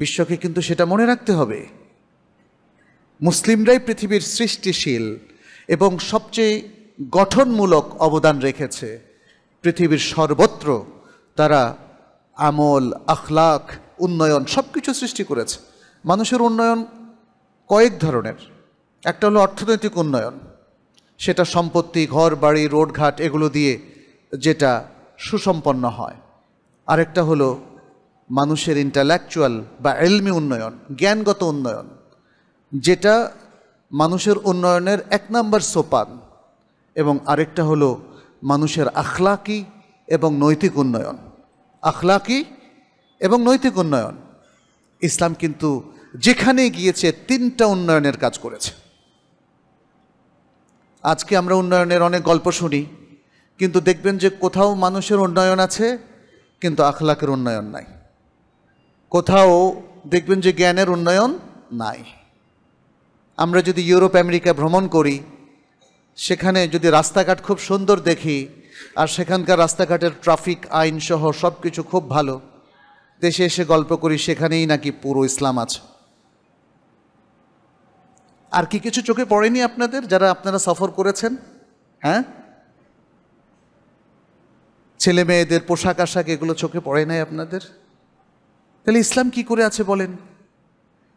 বিশ্বকে কিন্তু সেটা মনে রাখতে হবে মুসলিমরাই পৃথিবীর সৃষ্টিশীল এবং সবচেয়ে গঠনমূলক অবদান রেখেছে পৃথিবীর সর্বত্র তারা আমল আখলাখ উন্নয়ন সব কিছু সৃষ্টি করেছে মানুষের উন্নয়ন কয়েক ধরনের একটা হলো অর্থনৈতিক উন্নয়ন সেটা সম্পত্তি ঘর বাড়ি রোডঘাট এগুলো দিয়ে যেটা সুসম্পন্ন হয় আরেকটা হলো মানুষের ইন্টালেকচুয়াল বা এলমি উন্নয়ন জ্ঞানগত উন্নয়ন যেটা মানুষের উন্নয়নের এক নম্বর সোপান এবং আরেকটা হলো মানুষের আখলাকি এবং নৈতিক উন্নয়ন আখলাকি এবং নৈতিক উন্নয়ন ইসলাম কিন্তু যেখানে গিয়েছে তিনটা উন্নয়নের কাজ করেছে আজকে আমরা উন্নয়নের অনেক গল্প শুনি কিন্তু দেখবেন যে কোথাও মানুষের উন্নয়ন আছে কিন্তু আখলাকের উন্নয়ন নাই কোথাও দেখবেন যে জ্ঞানের উন্নয়ন নাই আমরা যদি ইউরোপ আমেরিকা ভ্রমণ করি সেখানে যদি রাস্তাঘাট খুব সুন্দর দেখি আর সেখানকার রাস্তাঘাটের ট্রাফিক আইনসহ সব কিছু খুব ভালো দেশে এসে গল্প করি সেখানেই নাকি পুরো ইসলাম আছে আর কি কিছু চোখে পড়েনি আপনাদের যারা আপনারা সফর করেছেন হ্যাঁ ছেলে মেয়েদের পোশাক আশাক এগুলো চোখে পড়ে নাই আপনাদের তাহলে ইসলাম কি করে আছে বলেন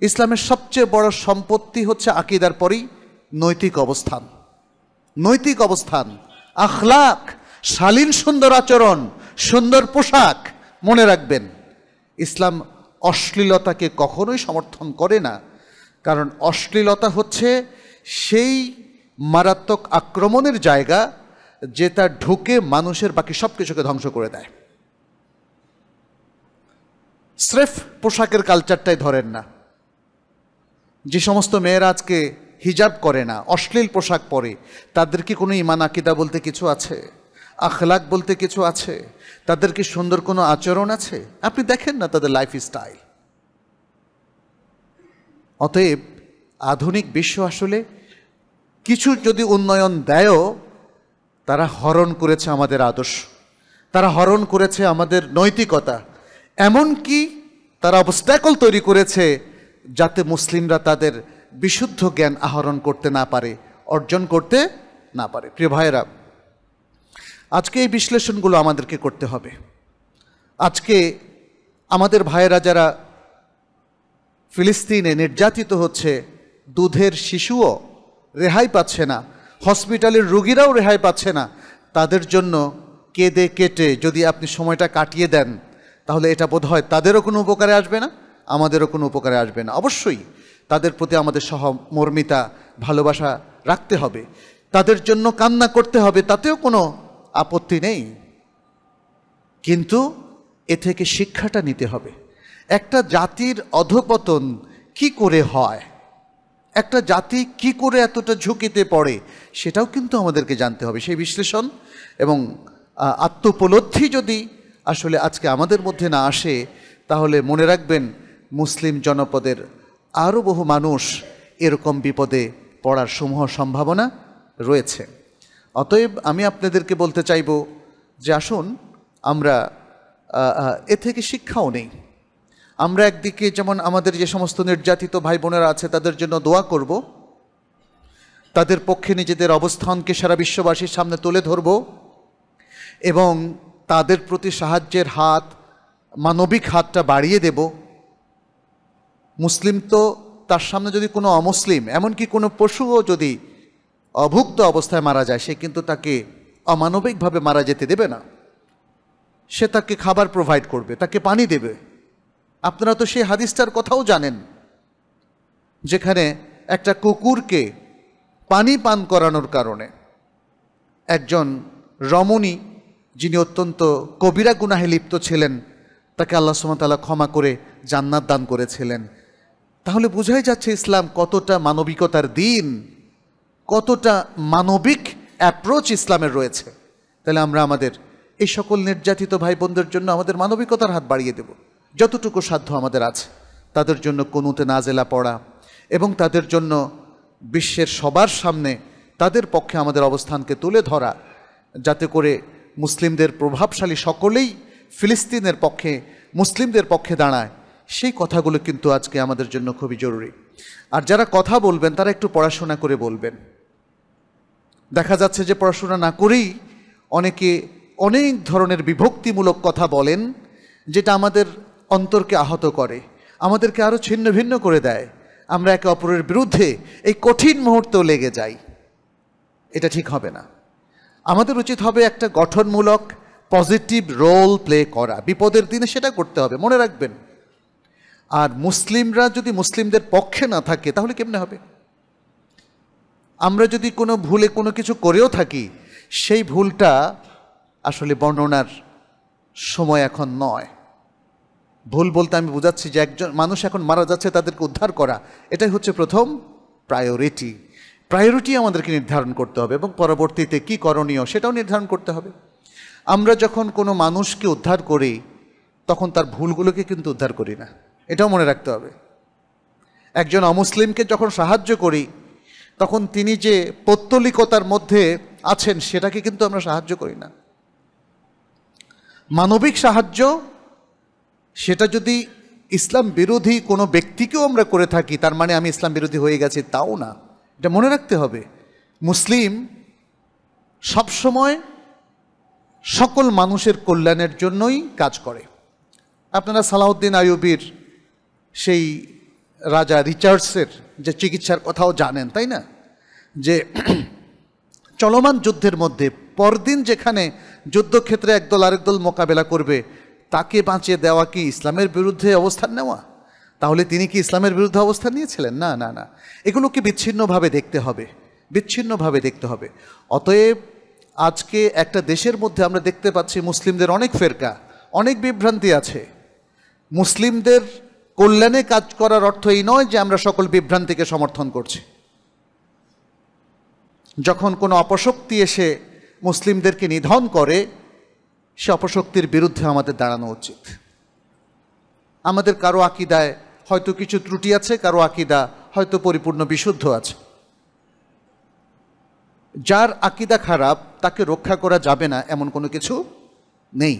ইসলামের সবচেয়ে বড় সম্পত্তি হচ্ছে আকিদার পরই নৈতিক অবস্থান নৈতিক অবস্থান আখলাক শালীন সুন্দর আচরণ সুন্দর পোশাক মনে রাখবেন ইসলাম অশ্লীলতাকে কখনোই সমর্থন করে না কারণ অশ্লীলতা হচ্ছে সেই মারাত্মক আক্রমণের জায়গা যেটা ঢুকে মানুষের বাকি সব কিছুকে ধ্বংস করে দেয় স্রেফ পোশাকের কালচারটাই ধরেন না যে সমস্ত মেয়েরা আজকে হিজাব করে না অশ্লীল পোশাক পরে তাদের কি কোনো ইমান আকিদা বলতে কিছু আছে আখলাক বলতে কিছু আছে তাদের কি সুন্দর কোনো আচরণ আছে আপনি দেখেন না তাদের লাইফ স্টাইল অতএব আধুনিক বিশ্ব আসলে কিছু যদি উন্নয়ন দেয়ও তারা হরণ করেছে আমাদের আদর্শ তারা হরণ করেছে আমাদের নৈতিকতা এমন কি তারা অবস্ট্যাকল তৈরি করেছে যাতে মুসলিমরা তাদের বিশুদ্ধ জ্ঞান আহরণ করতে না পারে অর্জন করতে না পারে প্রিয় ভাইয়েরা আজকে এই বিশ্লেষণগুলো আমাদেরকে করতে হবে আজকে আমাদের ভাইয়েরা যারা ফিলিস্তিনে নির্যাতিত হচ্ছে দুধের শিশুও রেহাই পাচ্ছে না হসপিটালের রুগীরাও রেহাই পাচ্ছে না তাদের জন্য কেঁদে কেটে যদি আপনি সময়টা কাটিয়ে দেন তাহলে এটা বোধ হয় তাদেরও কোনো উপকারে আসবে না আমাদেরও কোনো উপকারে আসবে না অবশ্যই তাদের প্রতি আমাদের সহমর্মিতা ভালোবাসা রাখতে হবে তাদের জন্য কান্না করতে হবে তাতেও কোনো আপত্তি নেই কিন্তু এ থেকে শিক্ষাটা নিতে হবে একটা জাতির অধপতন কি করে হয় একটা জাতি কি করে এতটা ঝুঁকিতে পড়ে সেটাও কিন্তু আমাদেরকে জানতে হবে সেই বিশ্লেষণ এবং আত্মোপলব্ধি যদি আসলে আজকে আমাদের মধ্যে না আসে তাহলে মনে রাখবেন মুসলিম জনপদের আরও বহু মানুষ এরকম বিপদে পড়ার সমূহ সম্ভাবনা রয়েছে অতএব আমি আপনাদেরকে বলতে চাইব যে আসুন আমরা এ থেকে শিক্ষাও নেই আমরা একদিকে যেমন আমাদের যে সমস্ত নির্যাতিত ভাই বোনেরা আছে তাদের জন্য দোয়া করব তাদের পক্ষে নিজেদের অবস্থানকে সারা বিশ্ববাসীর সামনে তুলে ধরব এবং তাদের প্রতি সাহায্যের হাত মানবিক হাতটা বাড়িয়ে দেব মুসলিম তো তার সামনে যদি কোনো অমুসলিম এমনকি কোনো পশুও যদি অভুক্ত অবস্থায় মারা যায় সে কিন্তু তাকে অমানবিকভাবে মারা যেতে দেবে না সে তাকে খাবার প্রোভাইড করবে তাকে পানি দেবে আপনারা তো সেই হাদিসটার কথাও জানেন যেখানে একটা কুকুরকে পানি পান করানোর কারণে একজন রমণী যিনি অত্যন্ত কবিরা গুনাহে লিপ্ত ছিলেন তাকে আল্লাহ সুমতাল্লাহ ক্ষমা করে জান্নাত দান করেছিলেন তাহলে বোঝাই যাচ্ছে ইসলাম কতটা মানবিকতার দিন কতটা মানবিক অ্যাপ্রোচ ইসলামের রয়েছে তাহলে আমরা আমাদের এই সকল নির্যাতিত ভাই বোনদের জন্য আমাদের মানবিকতার হাত বাড়িয়ে দেবো যতটুকু সাধ্য আমাদের আছে তাদের জন্য কোনোতে নাজেলা পড়া এবং তাদের জন্য বিশ্বের সবার সামনে তাদের পক্ষে আমাদের অবস্থানকে তুলে ধরা যাতে করে মুসলিমদের প্রভাবশালী সকলেই ফিলিস্তিনের পক্ষে মুসলিমদের পক্ষে দাঁড়ায় সেই কথাগুলো কিন্তু আজকে আমাদের জন্য খুবই জরুরি আর যারা কথা বলবেন তারা একটু পড়াশোনা করে বলবেন দেখা যাচ্ছে যে পড়াশোনা না করেই অনেকে অনেক ধরনের বিভক্তিমূলক কথা বলেন যেটা আমাদের অন্তরকে আহত করে আমাদেরকে আরও ছিন্ন ভিন্ন করে দেয় আমরা একে অপরের বিরুদ্ধে এই কঠিন মুহূর্তেও লেগে যাই এটা ঠিক হবে না আমাদের উচিত হবে একটা গঠনমূলক পজিটিভ রোল প্লে করা বিপদের দিনে সেটা করতে হবে মনে রাখবেন আর মুসলিমরা যদি মুসলিমদের পক্ষে না থাকে তাহলে কেমনে হবে আমরা যদি কোনো ভুলে কোনো কিছু করেও থাকি সেই ভুলটা আসলে বর্ণনার সময় এখন নয় ভুল বলতে আমি বোঝাচ্ছি যে একজন মানুষ এখন মারা যাচ্ছে তাদেরকে উদ্ধার করা এটাই হচ্ছে প্রথম প্রায়োরিটি প্রায়োরিটি আমাদেরকে নির্ধারণ করতে হবে এবং পরবর্তীতে কি করণীয় সেটাও নির্ধারণ করতে হবে আমরা যখন কোনো মানুষকে উদ্ধার করি তখন তার ভুলগুলোকে কিন্তু উদ্ধার করি না এটাও মনে রাখতে হবে একজন অমুসলিমকে যখন সাহায্য করি তখন তিনি যে পৌত্তলিকতার মধ্যে আছেন সেটাকে কিন্তু আমরা সাহায্য করি না মানবিক সাহায্য সেটা যদি ইসলাম বিরোধী কোনো ব্যক্তিকেও আমরা করে থাকি তার মানে আমি ইসলাম বিরোধী হয়ে গেছি তাও না এটা মনে রাখতে হবে মুসলিম সবসময় সকল মানুষের কল্যাণের জন্যই কাজ করে আপনারা সালাউদ্দিন আয়ুবির সেই রাজা রিচার্ডসের যে চিকিৎসার কথাও জানেন তাই না যে *clears throat* চলমান যুদ্ধের মধ্যে পরদিন যেখানে যুদ্ধক্ষেত্রে একদল আরেক দল মোকাবেলা করবে তাকে বাঁচিয়ে দেওয়া কি ইসলামের বিরুদ্ধে অবস্থান নেওয়া তাহলে তিনি কি ইসলামের বিরুদ্ধে অবস্থান নিয়েছিলেন না না না এগুলোকে বিচ্ছিন্নভাবে দেখতে হবে বিচ্ছিন্নভাবে দেখতে হবে অতএব আজকে একটা দেশের মধ্যে আমরা দেখতে পাচ্ছি মুসলিমদের অনেক ফেরকা অনেক বিভ্রান্তি আছে মুসলিমদের কল্যাণে কাজ করার অর্থ এই নয় যে আমরা সকল বিভ্রান্তিকে সমর্থন করছি যখন কোনো অপশক্তি এসে মুসলিমদেরকে নিধন করে সে অপশক্তির বিরুদ্ধে আমাদের দাঁড়ানো উচিত আমাদের কারো আকিদায় হয়তো কিছু ত্রুটি আছে কারো আকিদা হয়তো পরিপূর্ণ বিশুদ্ধ আছে যার আকিদা খারাপ তাকে রক্ষা করা যাবে না এমন কোনো কিছু নেই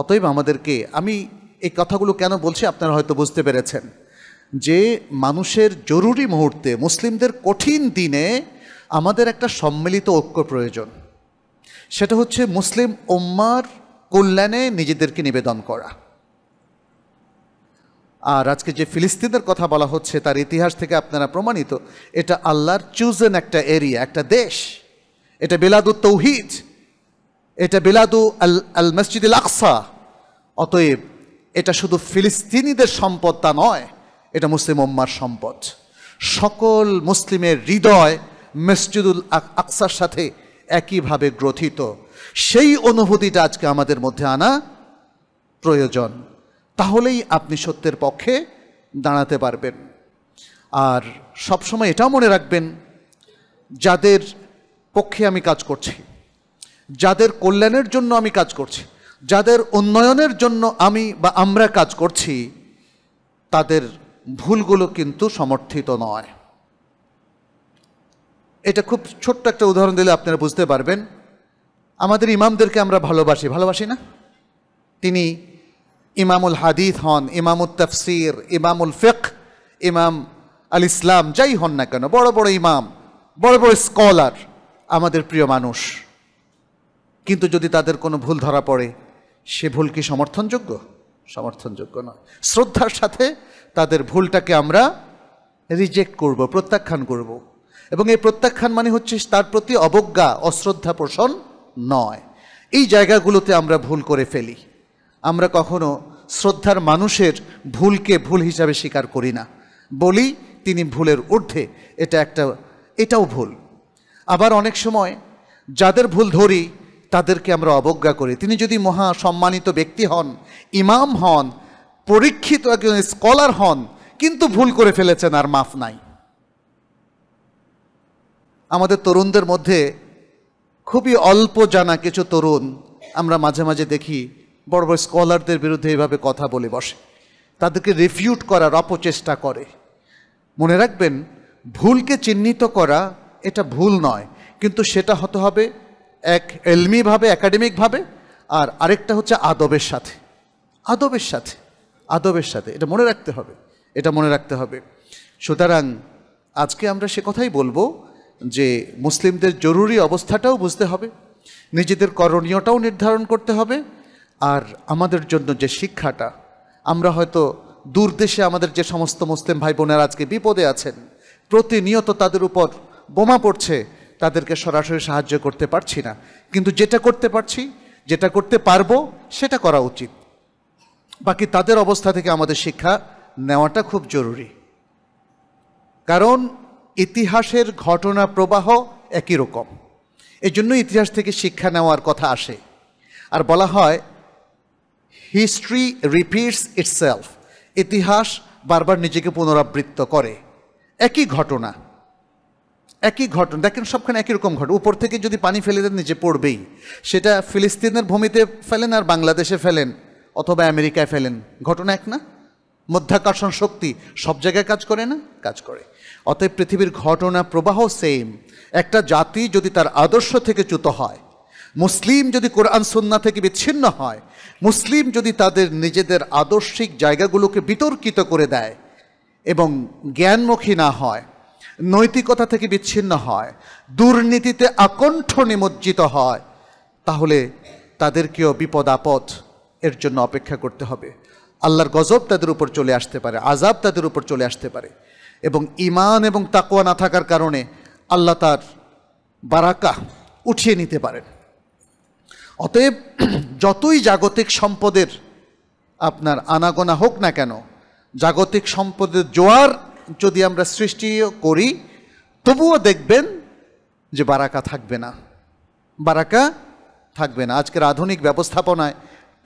অতএব আমাদেরকে আমি এই কথাগুলো কেন বলছি আপনারা হয়তো বুঝতে পেরেছেন যে মানুষের জরুরি মুহূর্তে মুসলিমদের কঠিন দিনে আমাদের একটা সম্মিলিত ঐক্য প্রয়োজন সেটা হচ্ছে মুসলিম ওম্মার কল্যাণে নিজেদেরকে নিবেদন করা আর আজকে যে ফিলিস্তিনের কথা বলা হচ্ছে তার ইতিহাস থেকে আপনারা প্রমাণিত এটা আল্লাহর চুজেন একটা এরিয়া একটা দেশ এটা বেলাদু তৌহিদ এটা বেলাদু আল আল মসজিদ আকসা অতএব এটা শুধু ফিলিস্তিনিদের সম্পদ তা নয় এটা মুসলিম ওম্মার সম্পদ সকল মুসলিমের হৃদয় মসজিদুল আকসার সাথে একইভাবে গ্রথিত সেই অনুভূতিটা আজকে আমাদের মধ্যে আনা প্রয়োজন তাহলেই আপনি সত্যের পক্ষে দাঁড়াতে পারবেন আর সবসময় এটাও মনে রাখবেন যাদের পক্ষে আমি কাজ করছি যাদের কল্যাণের জন্য আমি কাজ করছি যাদের উন্নয়নের জন্য আমি বা আমরা কাজ করছি তাদের ভুলগুলো কিন্তু সমর্থিত নয় এটা খুব ছোট্ট একটা উদাহরণ দিলে আপনারা বুঝতে পারবেন আমাদের ইমামদেরকে আমরা ভালোবাসি ভালোবাসি না তিনি ইমামুল হাদিদ হন ইমামুল তফসির ইমামুল ফেক ইমাম আল ইসলাম যাই হন না কেন বড় বড় ইমাম বড় বড় স্কলার আমাদের প্রিয় মানুষ কিন্তু যদি তাদের কোনো ভুল ধরা পড়ে সে ভুল কি সমর্থনযোগ্য সমর্থনযোগ্য নয় শ্রদ্ধার সাথে তাদের ভুলটাকে আমরা রিজেক্ট করব প্রত্যাখ্যান করব এবং এই প্রত্যাখ্যান মানে হচ্ছে তার প্রতি অবজ্ঞা অশ্রদ্ধা পোষণ নয় এই জায়গাগুলোতে আমরা ভুল করে ফেলি আমরা কখনো শ্রদ্ধার মানুষের ভুলকে ভুল হিসাবে স্বীকার করি না বলি তিনি ভুলের ঊর্ধ্বে এটা একটা এটাও ভুল আবার অনেক সময় যাদের ভুল ধরি তাদেরকে আমরা অবজ্ঞা করি তিনি যদি মহা সম্মানিত ব্যক্তি হন ইমাম হন পরীক্ষিত একজন স্কলার হন কিন্তু ভুল করে ফেলেছেন আর মাফ নাই আমাদের তরুণদের মধ্যে খুবই অল্প জানা কিছু তরুণ আমরা মাঝে মাঝে দেখি বড় বড় স্কলারদের বিরুদ্ধে এইভাবে কথা বলে বসে তাদেরকে রিফিউট করার অপচেষ্টা করে মনে রাখবেন ভুলকে চিহ্নিত করা এটা ভুল নয় কিন্তু সেটা হতে হবে এক এলমিভাবে একাডেমিকভাবে আর আরেকটা হচ্ছে আদবের সাথে আদবের সাথে আদবের সাথে এটা মনে রাখতে হবে এটা মনে রাখতে হবে সুতরাং আজকে আমরা সে কথাই বলবো যে মুসলিমদের জরুরি অবস্থাটাও বুঝতে হবে নিজেদের করণীয়টাও নির্ধারণ করতে হবে আর আমাদের জন্য যে শিক্ষাটা আমরা হয়তো দূর দেশে আমাদের যে সমস্ত মুসলিম ভাই বোনেরা আজকে বিপদে আছেন প্রতিনিয়ত তাদের উপর বোমা পড়ছে তাদেরকে সরাসরি সাহায্য করতে পারছি না কিন্তু যেটা করতে পারছি যেটা করতে পারবো সেটা করা উচিত বাকি তাদের অবস্থা থেকে আমাদের শিক্ষা নেওয়াটা খুব জরুরি কারণ ইতিহাসের ঘটনা প্রবাহ একই রকম এই জন্যই ইতিহাস থেকে শিক্ষা নেওয়ার কথা আসে আর বলা হয় হিস্ট্রি রিপিটস ইটসেলফ ইতিহাস বারবার নিজেকে পুনরাবৃত্ত করে একই ঘটনা একই ঘটনা দেখেন সবখানে একই রকম ঘটনা উপর থেকে যদি পানি ফেলে দেন নিজে পড়বেই সেটা ফিলিস্তিনের ভূমিতে ফেলেন আর বাংলাদেশে ফেলেন অথবা আমেরিকায় ফেলেন ঘটনা এক না মধ্যাকর্ষণ শক্তি সব জায়গায় কাজ করে না কাজ করে অতএব পৃথিবীর ঘটনা প্রবাহ সেম একটা জাতি যদি তার আদর্শ থেকে চ্যুত হয় মুসলিম যদি কোরআন সন্না থেকে বিচ্ছিন্ন হয় মুসলিম যদি তাদের নিজেদের আদর্শিক জায়গাগুলোকে বিতর্কিত করে দেয় এবং জ্ঞানমুখী না হয় নৈতিকতা থেকে বিচ্ছিন্ন হয় দুর্নীতিতে আকণ্ঠ নিমজ্জিত হয় তাহলে তাদেরকেও বিপদ আপদ এর জন্য অপেক্ষা করতে হবে আল্লাহর গজব তাদের উপর চলে আসতে পারে আজাব তাদের উপর চলে আসতে পারে এবং ইমান এবং তাকোয়া না থাকার কারণে আল্লাহ তার বারাকা উঠিয়ে নিতে পারেন অতএব যতই জাগতিক সম্পদের আপনার আনাগোনা হোক না কেন জাগতিক সম্পদের জোয়ার যদি আমরা সৃষ্টিও করি তবুও দেখবেন যে বারাকা থাকবে না বারাকা থাকবে না আজকের আধুনিক ব্যবস্থাপনায়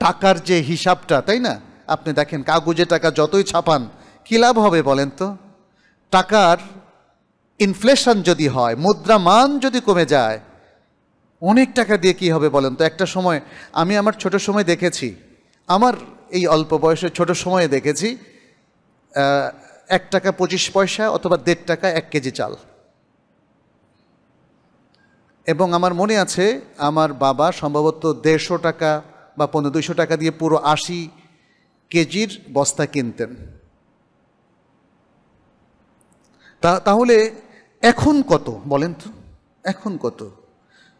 টাকার যে হিসাবটা তাই না আপনি দেখেন কাগজে টাকা যতই ছাপান কী লাভ হবে বলেন তো টাকার ইনফ্লেশন যদি হয় মুদ্রা মান যদি কমে যায় অনেক টাকা দিয়ে কি হবে বলেন তো একটা সময় আমি আমার ছোট সময় দেখেছি আমার এই অল্প বয়সে ছোট সময়ে দেখেছি এক টাকা পঁচিশ পয়সা অথবা দেড় টাকা এক কেজি চাল এবং আমার মনে আছে আমার বাবা সম্ভবত দেড়শো টাকা বা পনেরো দুইশো টাকা দিয়ে পুরো আশি কেজির বস্তা কিনতেন তা তাহলে এখন কত বলেন তো এখন কত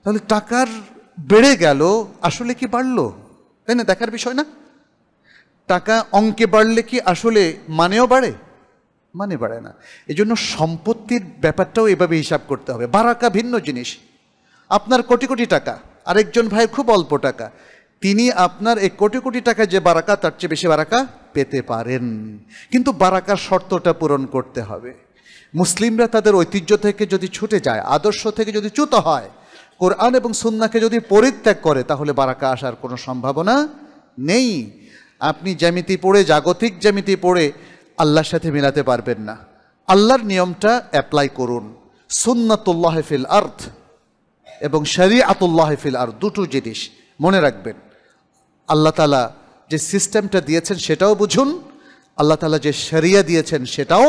তাহলে টাকার বেড়ে গেল আসলে কি বাড়লো তাই না দেখার বিষয় না টাকা অঙ্কে বাড়লে কি আসলে মানেও বাড়ে মানে বাড়ে না এজন্য সম্পত্তির ব্যাপারটাও এভাবে হিসাব করতে হবে বারাকা ভিন্ন জিনিস আপনার কোটি কোটি টাকা আরেকজন ভাই খুব অল্প টাকা তিনি আপনার এই কোটি কোটি টাকা যে বারাকা তার চেয়ে বেশি বারাকা পেতে পারেন কিন্তু বারাকার শর্তটা পূরণ করতে হবে মুসলিমরা তাদের ঐতিহ্য থেকে যদি ছুটে যায় আদর্শ থেকে যদি চ্যুত হয় কোরআন এবং সুন্নাকে যদি পরিত্যাগ করে তাহলে বারাকা আসার কোনো সম্ভাবনা নেই আপনি জ্যামিতি পড়ে জাগতিক জ্যামিতি পড়ে আল্লাহর সাথে মিলাতে পারবেন না আল্লাহর নিয়মটা অ্যাপ্লাই করুন সুন্নাতুল্লাহ ফিল আর্থ এবং আতুল্লাহ ফিল আর্থ দুটো জিনিস মনে রাখবেন আল্লাহ তালা যে সিস্টেমটা দিয়েছেন সেটাও বুঝুন আল্লাহ তালা যে শরিয়া দিয়েছেন সেটাও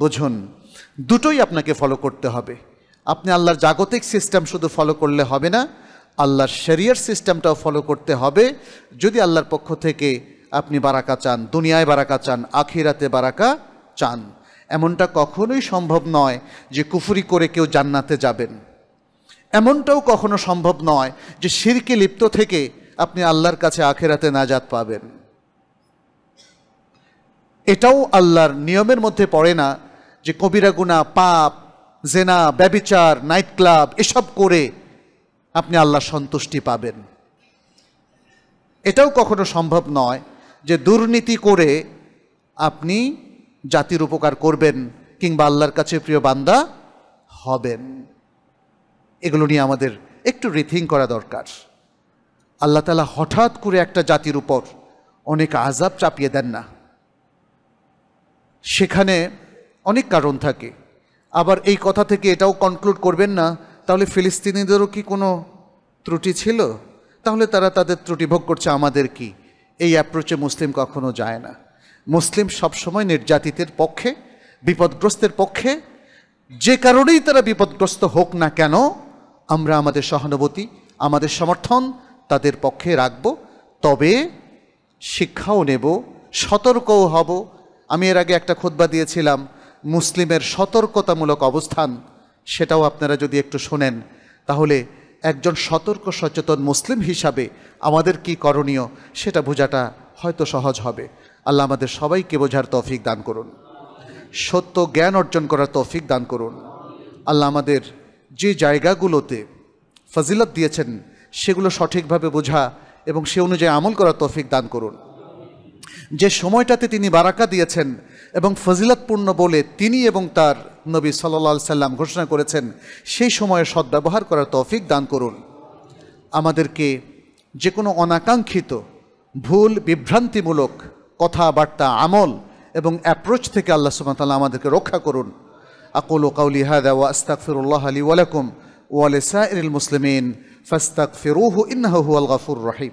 বুঝুন দুটোই আপনাকে ফলো করতে হবে আপনি আল্লাহর জাগতিক সিস্টেম শুধু ফলো করলে হবে না আল্লাহর শেরিয়ার সিস্টেমটাও ফলো করতে হবে যদি আল্লাহর পক্ষ থেকে আপনি বারাকা চান দুনিয়ায় বারাকা চান আখিরাতে বারাকা চান এমনটা কখনোই সম্ভব নয় যে কুফুরি করে কেউ জান্নাতে যাবেন এমনটাও কখনো সম্ভব নয় যে শিরকে লিপ্ত থেকে আপনি আল্লাহর কাছে আখেরাতে নাজাত পাবেন এটাও আল্লাহর নিয়মের মধ্যে পড়ে না যে কবিরা গুণা পাপ জেনা ব্যবিচার নাইট ক্লাব এসব করে আপনি আল্লাহ সন্তুষ্টি পাবেন এটাও কখনো সম্ভব নয় যে দুর্নীতি করে আপনি জাতির উপকার করবেন কিংবা আল্লাহর কাছে প্রিয় বান্দা হবেন এগুলো নিয়ে আমাদের একটু রিথিং করা দরকার আল্লাহ তালা হঠাৎ করে একটা জাতির উপর অনেক আজাব চাপিয়ে দেন না সেখানে অনেক কারণ থাকে আবার এই কথা থেকে এটাও কনক্লুড করবেন না তাহলে ফিলিস্তিনিদেরও কি কোনো ত্রুটি ছিল তাহলে তারা তাদের ত্রুটি ভোগ করছে আমাদের কি এই অ্যাপ্রোচে মুসলিম কখনো যায় না মুসলিম সবসময় নির্যাতিতের পক্ষে বিপদগ্রস্তের পক্ষে যে কারণেই তারা বিপদগ্রস্ত হোক না কেন আমরা আমাদের সহানুভূতি আমাদের সমর্থন তাদের পক্ষে রাখব তবে শিক্ষাও নেব সতর্কও হব আমি এর আগে একটা খোদবা দিয়েছিলাম মুসলিমের সতর্কতামূলক অবস্থান সেটাও আপনারা যদি একটু শোনেন তাহলে একজন সতর্ক সচেতন মুসলিম হিসাবে আমাদের কি করণীয় সেটা বোঝাটা হয়তো সহজ হবে আল্লাহ আমাদের সবাইকে বোঝার তৌফিক দান করুন সত্য জ্ঞান অর্জন করার তৌফিক দান করুন আল্লাহ আমাদের যে জায়গাগুলোতে ফজিলত দিয়েছেন সেগুলো সঠিকভাবে বোঝা এবং সে অনুযায়ী আমল করার তৌফিক দান করুন যে সময়টাতে তিনি বারাকা দিয়েছেন এবং ফজিলতপূর্ণ বলে তিনি এবং তার নবী সাল্লা সাল্লাম ঘোষণা করেছেন সেই সময়ে সদ্ব্যবহার করার তৌফিক দান করুন আমাদেরকে যে কোনো অনাকাঙ্ক্ষিত ভুল বিভ্রান্তিমূলক কথাবার্তা আমল এবং অ্যাপ্রোচ থেকে আল্লাহ সুবাহতাল্লাহ আমাদেরকে রক্ষা করুন আকুল কাউলি হাদা ওয়া ফিরুল্লাহ আলী ওয়ালাকুম ওয়ালেসাইল মুসলিমিন ফাস্তাক ফিরুহু ইন্নাহু আল গাফুর রাহিম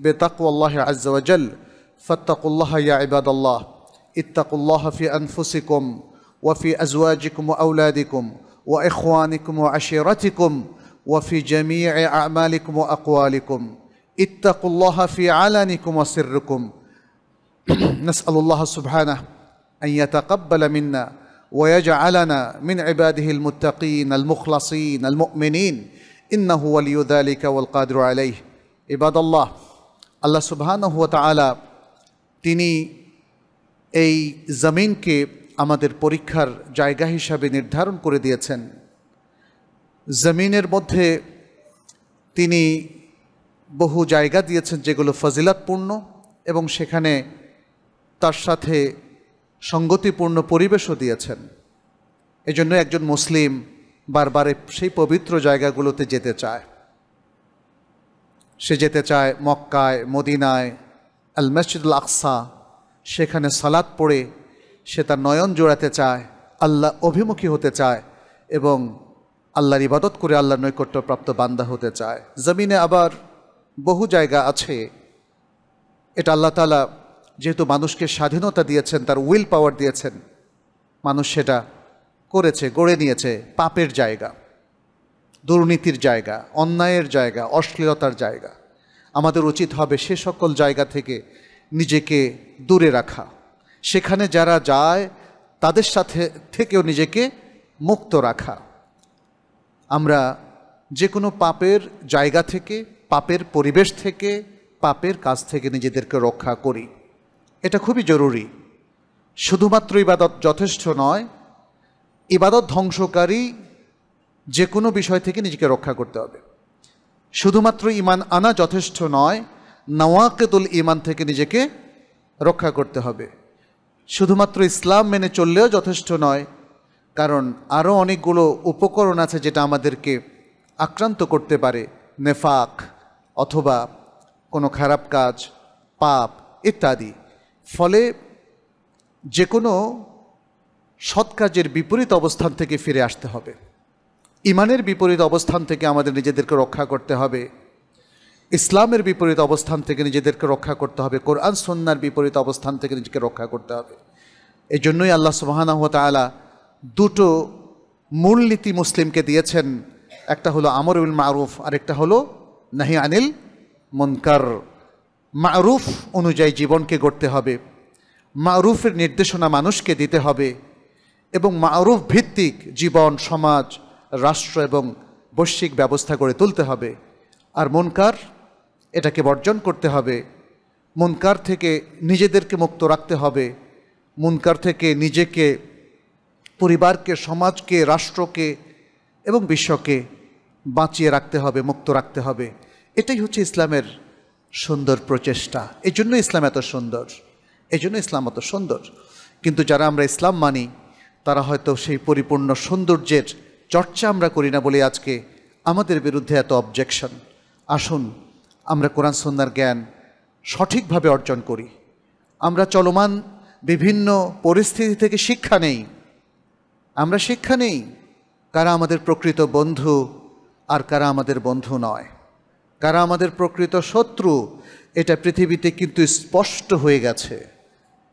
بتقوى الله عز وجل فاتقوا الله يا عباد الله اتقوا الله في انفسكم وفي ازواجكم واولادكم واخوانكم وعشيرتكم وفي جميع اعمالكم واقوالكم اتقوا الله في علنكم وسركم *clears throat* نسال الله سبحانه ان يتقبل منا ويجعلنا من عباده المتقين المخلصين المؤمنين انه ولي ذلك والقادر عليه عباد الله আল্লাহ সুবহান হুয়া তালা তিনি এই জমিনকে আমাদের পরীক্ষার জায়গা হিসাবে নির্ধারণ করে দিয়েছেন জমিনের মধ্যে তিনি বহু জায়গা দিয়েছেন যেগুলো ফজিলাতপূর্ণ এবং সেখানে তার সাথে সঙ্গতিপূর্ণ পরিবেশও দিয়েছেন এজন্য একজন মুসলিম বারবারে সেই পবিত্র জায়গাগুলোতে যেতে চায় সে যেতে চায় মক্কায় মদিনায় আল মসজিদুল আকসা সেখানে সালাত পড়ে সে তার নয়ন জোড়াতে চায় আল্লাহ অভিমুখী হতে চায় এবং আল্লাহর ইবাদত করে আল্লাহর নৈকট্যপ্রাপ্ত বান্দা হতে চায় জমিনে আবার বহু জায়গা আছে এটা আল্লাহ তালা যেহেতু মানুষকে স্বাধীনতা দিয়েছেন তার উইল পাওয়ার দিয়েছেন মানুষ সেটা করেছে গড়ে নিয়েছে পাপের জায়গা দুর্নীতির জায়গা অন্যায়ের জায়গা অশ্লীলতার জায়গা আমাদের উচিত হবে সে সকল জায়গা থেকে নিজেকে দূরে রাখা সেখানে যারা যায় তাদের সাথে থেকেও নিজেকে মুক্ত রাখা আমরা যে কোনো পাপের জায়গা থেকে পাপের পরিবেশ থেকে পাপের কাজ থেকে নিজেদেরকে রক্ষা করি এটা খুবই জরুরি শুধুমাত্র ইবাদত যথেষ্ট নয় ইবাদত ধ্বংসকারী যে কোনো বিষয় থেকে নিজেকে রক্ষা করতে হবে শুধুমাত্র ইমান আনা যথেষ্ট নয় নওয়াকেদুল ইমান থেকে নিজেকে রক্ষা করতে হবে শুধুমাত্র ইসলাম মেনে চললেও যথেষ্ট নয় কারণ আরও অনেকগুলো উপকরণ আছে যেটা আমাদেরকে আক্রান্ত করতে পারে নেফাক অথবা কোনো খারাপ কাজ পাপ ইত্যাদি ফলে যে কোনো সৎ কাজের বিপরীত অবস্থান থেকে ফিরে আসতে হবে ইমানের বিপরীত অবস্থান থেকে আমাদের নিজেদেরকে রক্ষা করতে হবে ইসলামের বিপরীত অবস্থান থেকে নিজেদেরকে রক্ষা করতে হবে কোরআন সন্ন্যার বিপরীত অবস্থান থেকে নিজেকে রক্ষা করতে হবে এই জন্যই আল্লাহ হত আলা দুটো মূলনীতি মুসলিমকে দিয়েছেন একটা হলো আমর উল মারুফ আরেকটা হলো নাহি আনিল মনকার মারুফ অনুযায়ী জীবনকে গড়তে হবে মারুফের নির্দেশনা মানুষকে দিতে হবে এবং মারুফ ভিত্তিক জীবন সমাজ রাষ্ট্র এবং বৈশ্বিক ব্যবস্থা করে তুলতে হবে আর মনকার এটাকে বর্জন করতে হবে মনকার থেকে নিজেদেরকে মুক্ত রাখতে হবে মনকার থেকে নিজেকে পরিবারকে সমাজকে রাষ্ট্রকে এবং বিশ্বকে বাঁচিয়ে রাখতে হবে মুক্ত রাখতে হবে এটাই হচ্ছে ইসলামের সুন্দর প্রচেষ্টা এই জন্য ইসলাম এত সুন্দর এই জন্য ইসলাম এত সুন্দর কিন্তু যারা আমরা ইসলাম মানি তারা হয়তো সেই পরিপূর্ণ সৌন্দর্যের চর্চা আমরা করি না বলে আজকে আমাদের বিরুদ্ধে এত অবজেকশন আসুন আমরা কোরআন সন্ন্যার জ্ঞান সঠিকভাবে অর্জন করি আমরা চলমান বিভিন্ন পরিস্থিতি থেকে শিক্ষা নেই আমরা শিক্ষা নেই কারা আমাদের প্রকৃত বন্ধু আর কারা আমাদের বন্ধু নয় কারা আমাদের প্রকৃত শত্রু এটা পৃথিবীতে কিন্তু স্পষ্ট হয়ে গেছে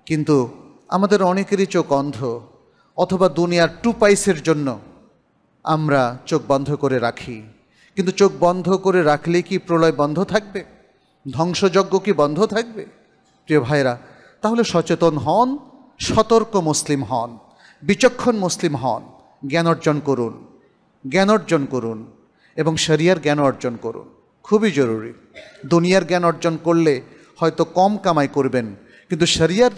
কিন্তু আমাদের অনেকেরই চোখ অন্ধ অথবা দুনিয়ার টু পাইসের জন্য আমরা চোখ বন্ধ করে রাখি কিন্তু চোখ বন্ধ করে রাখলে কি প্রলয় বন্ধ থাকবে ধ্বংসযজ্ঞ কি বন্ধ থাকবে প্রিয় ভাইরা তাহলে সচেতন হন সতর্ক মুসলিম হন বিচক্ষণ মুসলিম হন জ্ঞান অর্জন করুন জ্ঞান অর্জন করুন এবং শরিয়ার জ্ঞান অর্জন করুন খুবই জরুরি দুনিয়ার জ্ঞান অর্জন করলে হয়তো কম কামাই করবেন কিন্তু শরিয়ার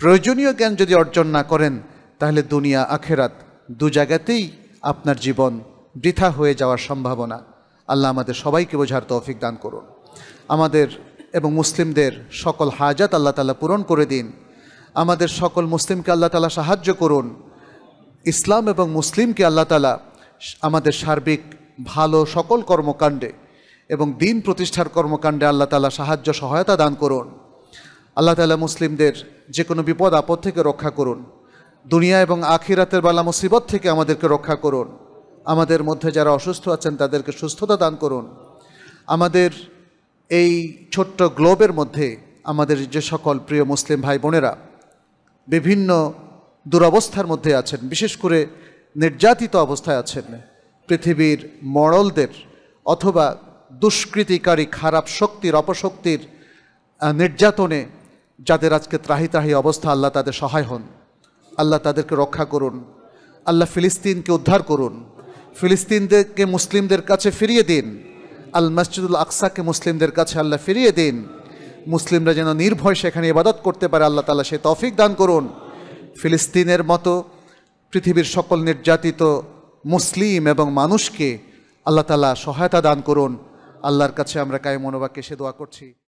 প্রয়োজনীয় জ্ঞান যদি অর্জন না করেন তাহলে দুনিয়া আখেরাত দু জায়গাতেই আপনার জীবন বৃথা হয়ে যাওয়ার সম্ভাবনা আল্লাহ আমাদের সবাইকে বোঝার তৌফিক দান করুন আমাদের এবং মুসলিমদের সকল হাজাত আল্লাহ তালা পূরণ করে দিন আমাদের সকল মুসলিমকে আল্লাহ তালা সাহায্য করুন ইসলাম এবং মুসলিমকে আল্লাহ তালা আমাদের সার্বিক ভালো সকল কর্মকাণ্ডে এবং দিন প্রতিষ্ঠার কর্মকাণ্ডে আল্লাহ তালা সাহায্য সহায়তা দান করুন আল্লাহ তালা মুসলিমদের যে কোনো বিপদ আপদ থেকে রক্ষা করুন দুনিয়া এবং আখিরাতের বালা মুসিবত থেকে আমাদেরকে রক্ষা করুন আমাদের মধ্যে যারা অসুস্থ আছেন তাদেরকে সুস্থতা দান করুন আমাদের এই ছোট্ট গ্লোবের মধ্যে আমাদের যে সকল প্রিয় মুসলিম ভাই বোনেরা বিভিন্ন দুরবস্থার মধ্যে আছেন বিশেষ করে নির্যাতিত অবস্থায় আছেন পৃথিবীর মড়লদের অথবা দুষ্কৃতিকারী খারাপ শক্তির অপশক্তির নির্যাতনে যাদের আজকে ত্রাহি ত্রাহি অবস্থা আল্লাহ তাদের সহায় হন আল্লাহ তাদেরকে রক্ষা করুন আল্লাহ ফিলিস্তিনকে উদ্ধার করুন ফিলিস্তিনদেরকে মুসলিমদের কাছে ফিরিয়ে দিন আল মসজিদুল আকসাকে মুসলিমদের কাছে আল্লাহ ফিরিয়ে দিন মুসলিমরা যেন নির্ভয় সেখানে ইবাদত করতে পারে আল্লাহ তালা সে তৌফিক দান করুন ফিলিস্তিনের মতো পৃথিবীর সকল নির্যাতিত মুসলিম এবং মানুষকে আল্লাহ তালা সহায়তা দান করুন আল্লাহর কাছে আমরা কায়ে মনোবাক্যে সে দোয়া করছি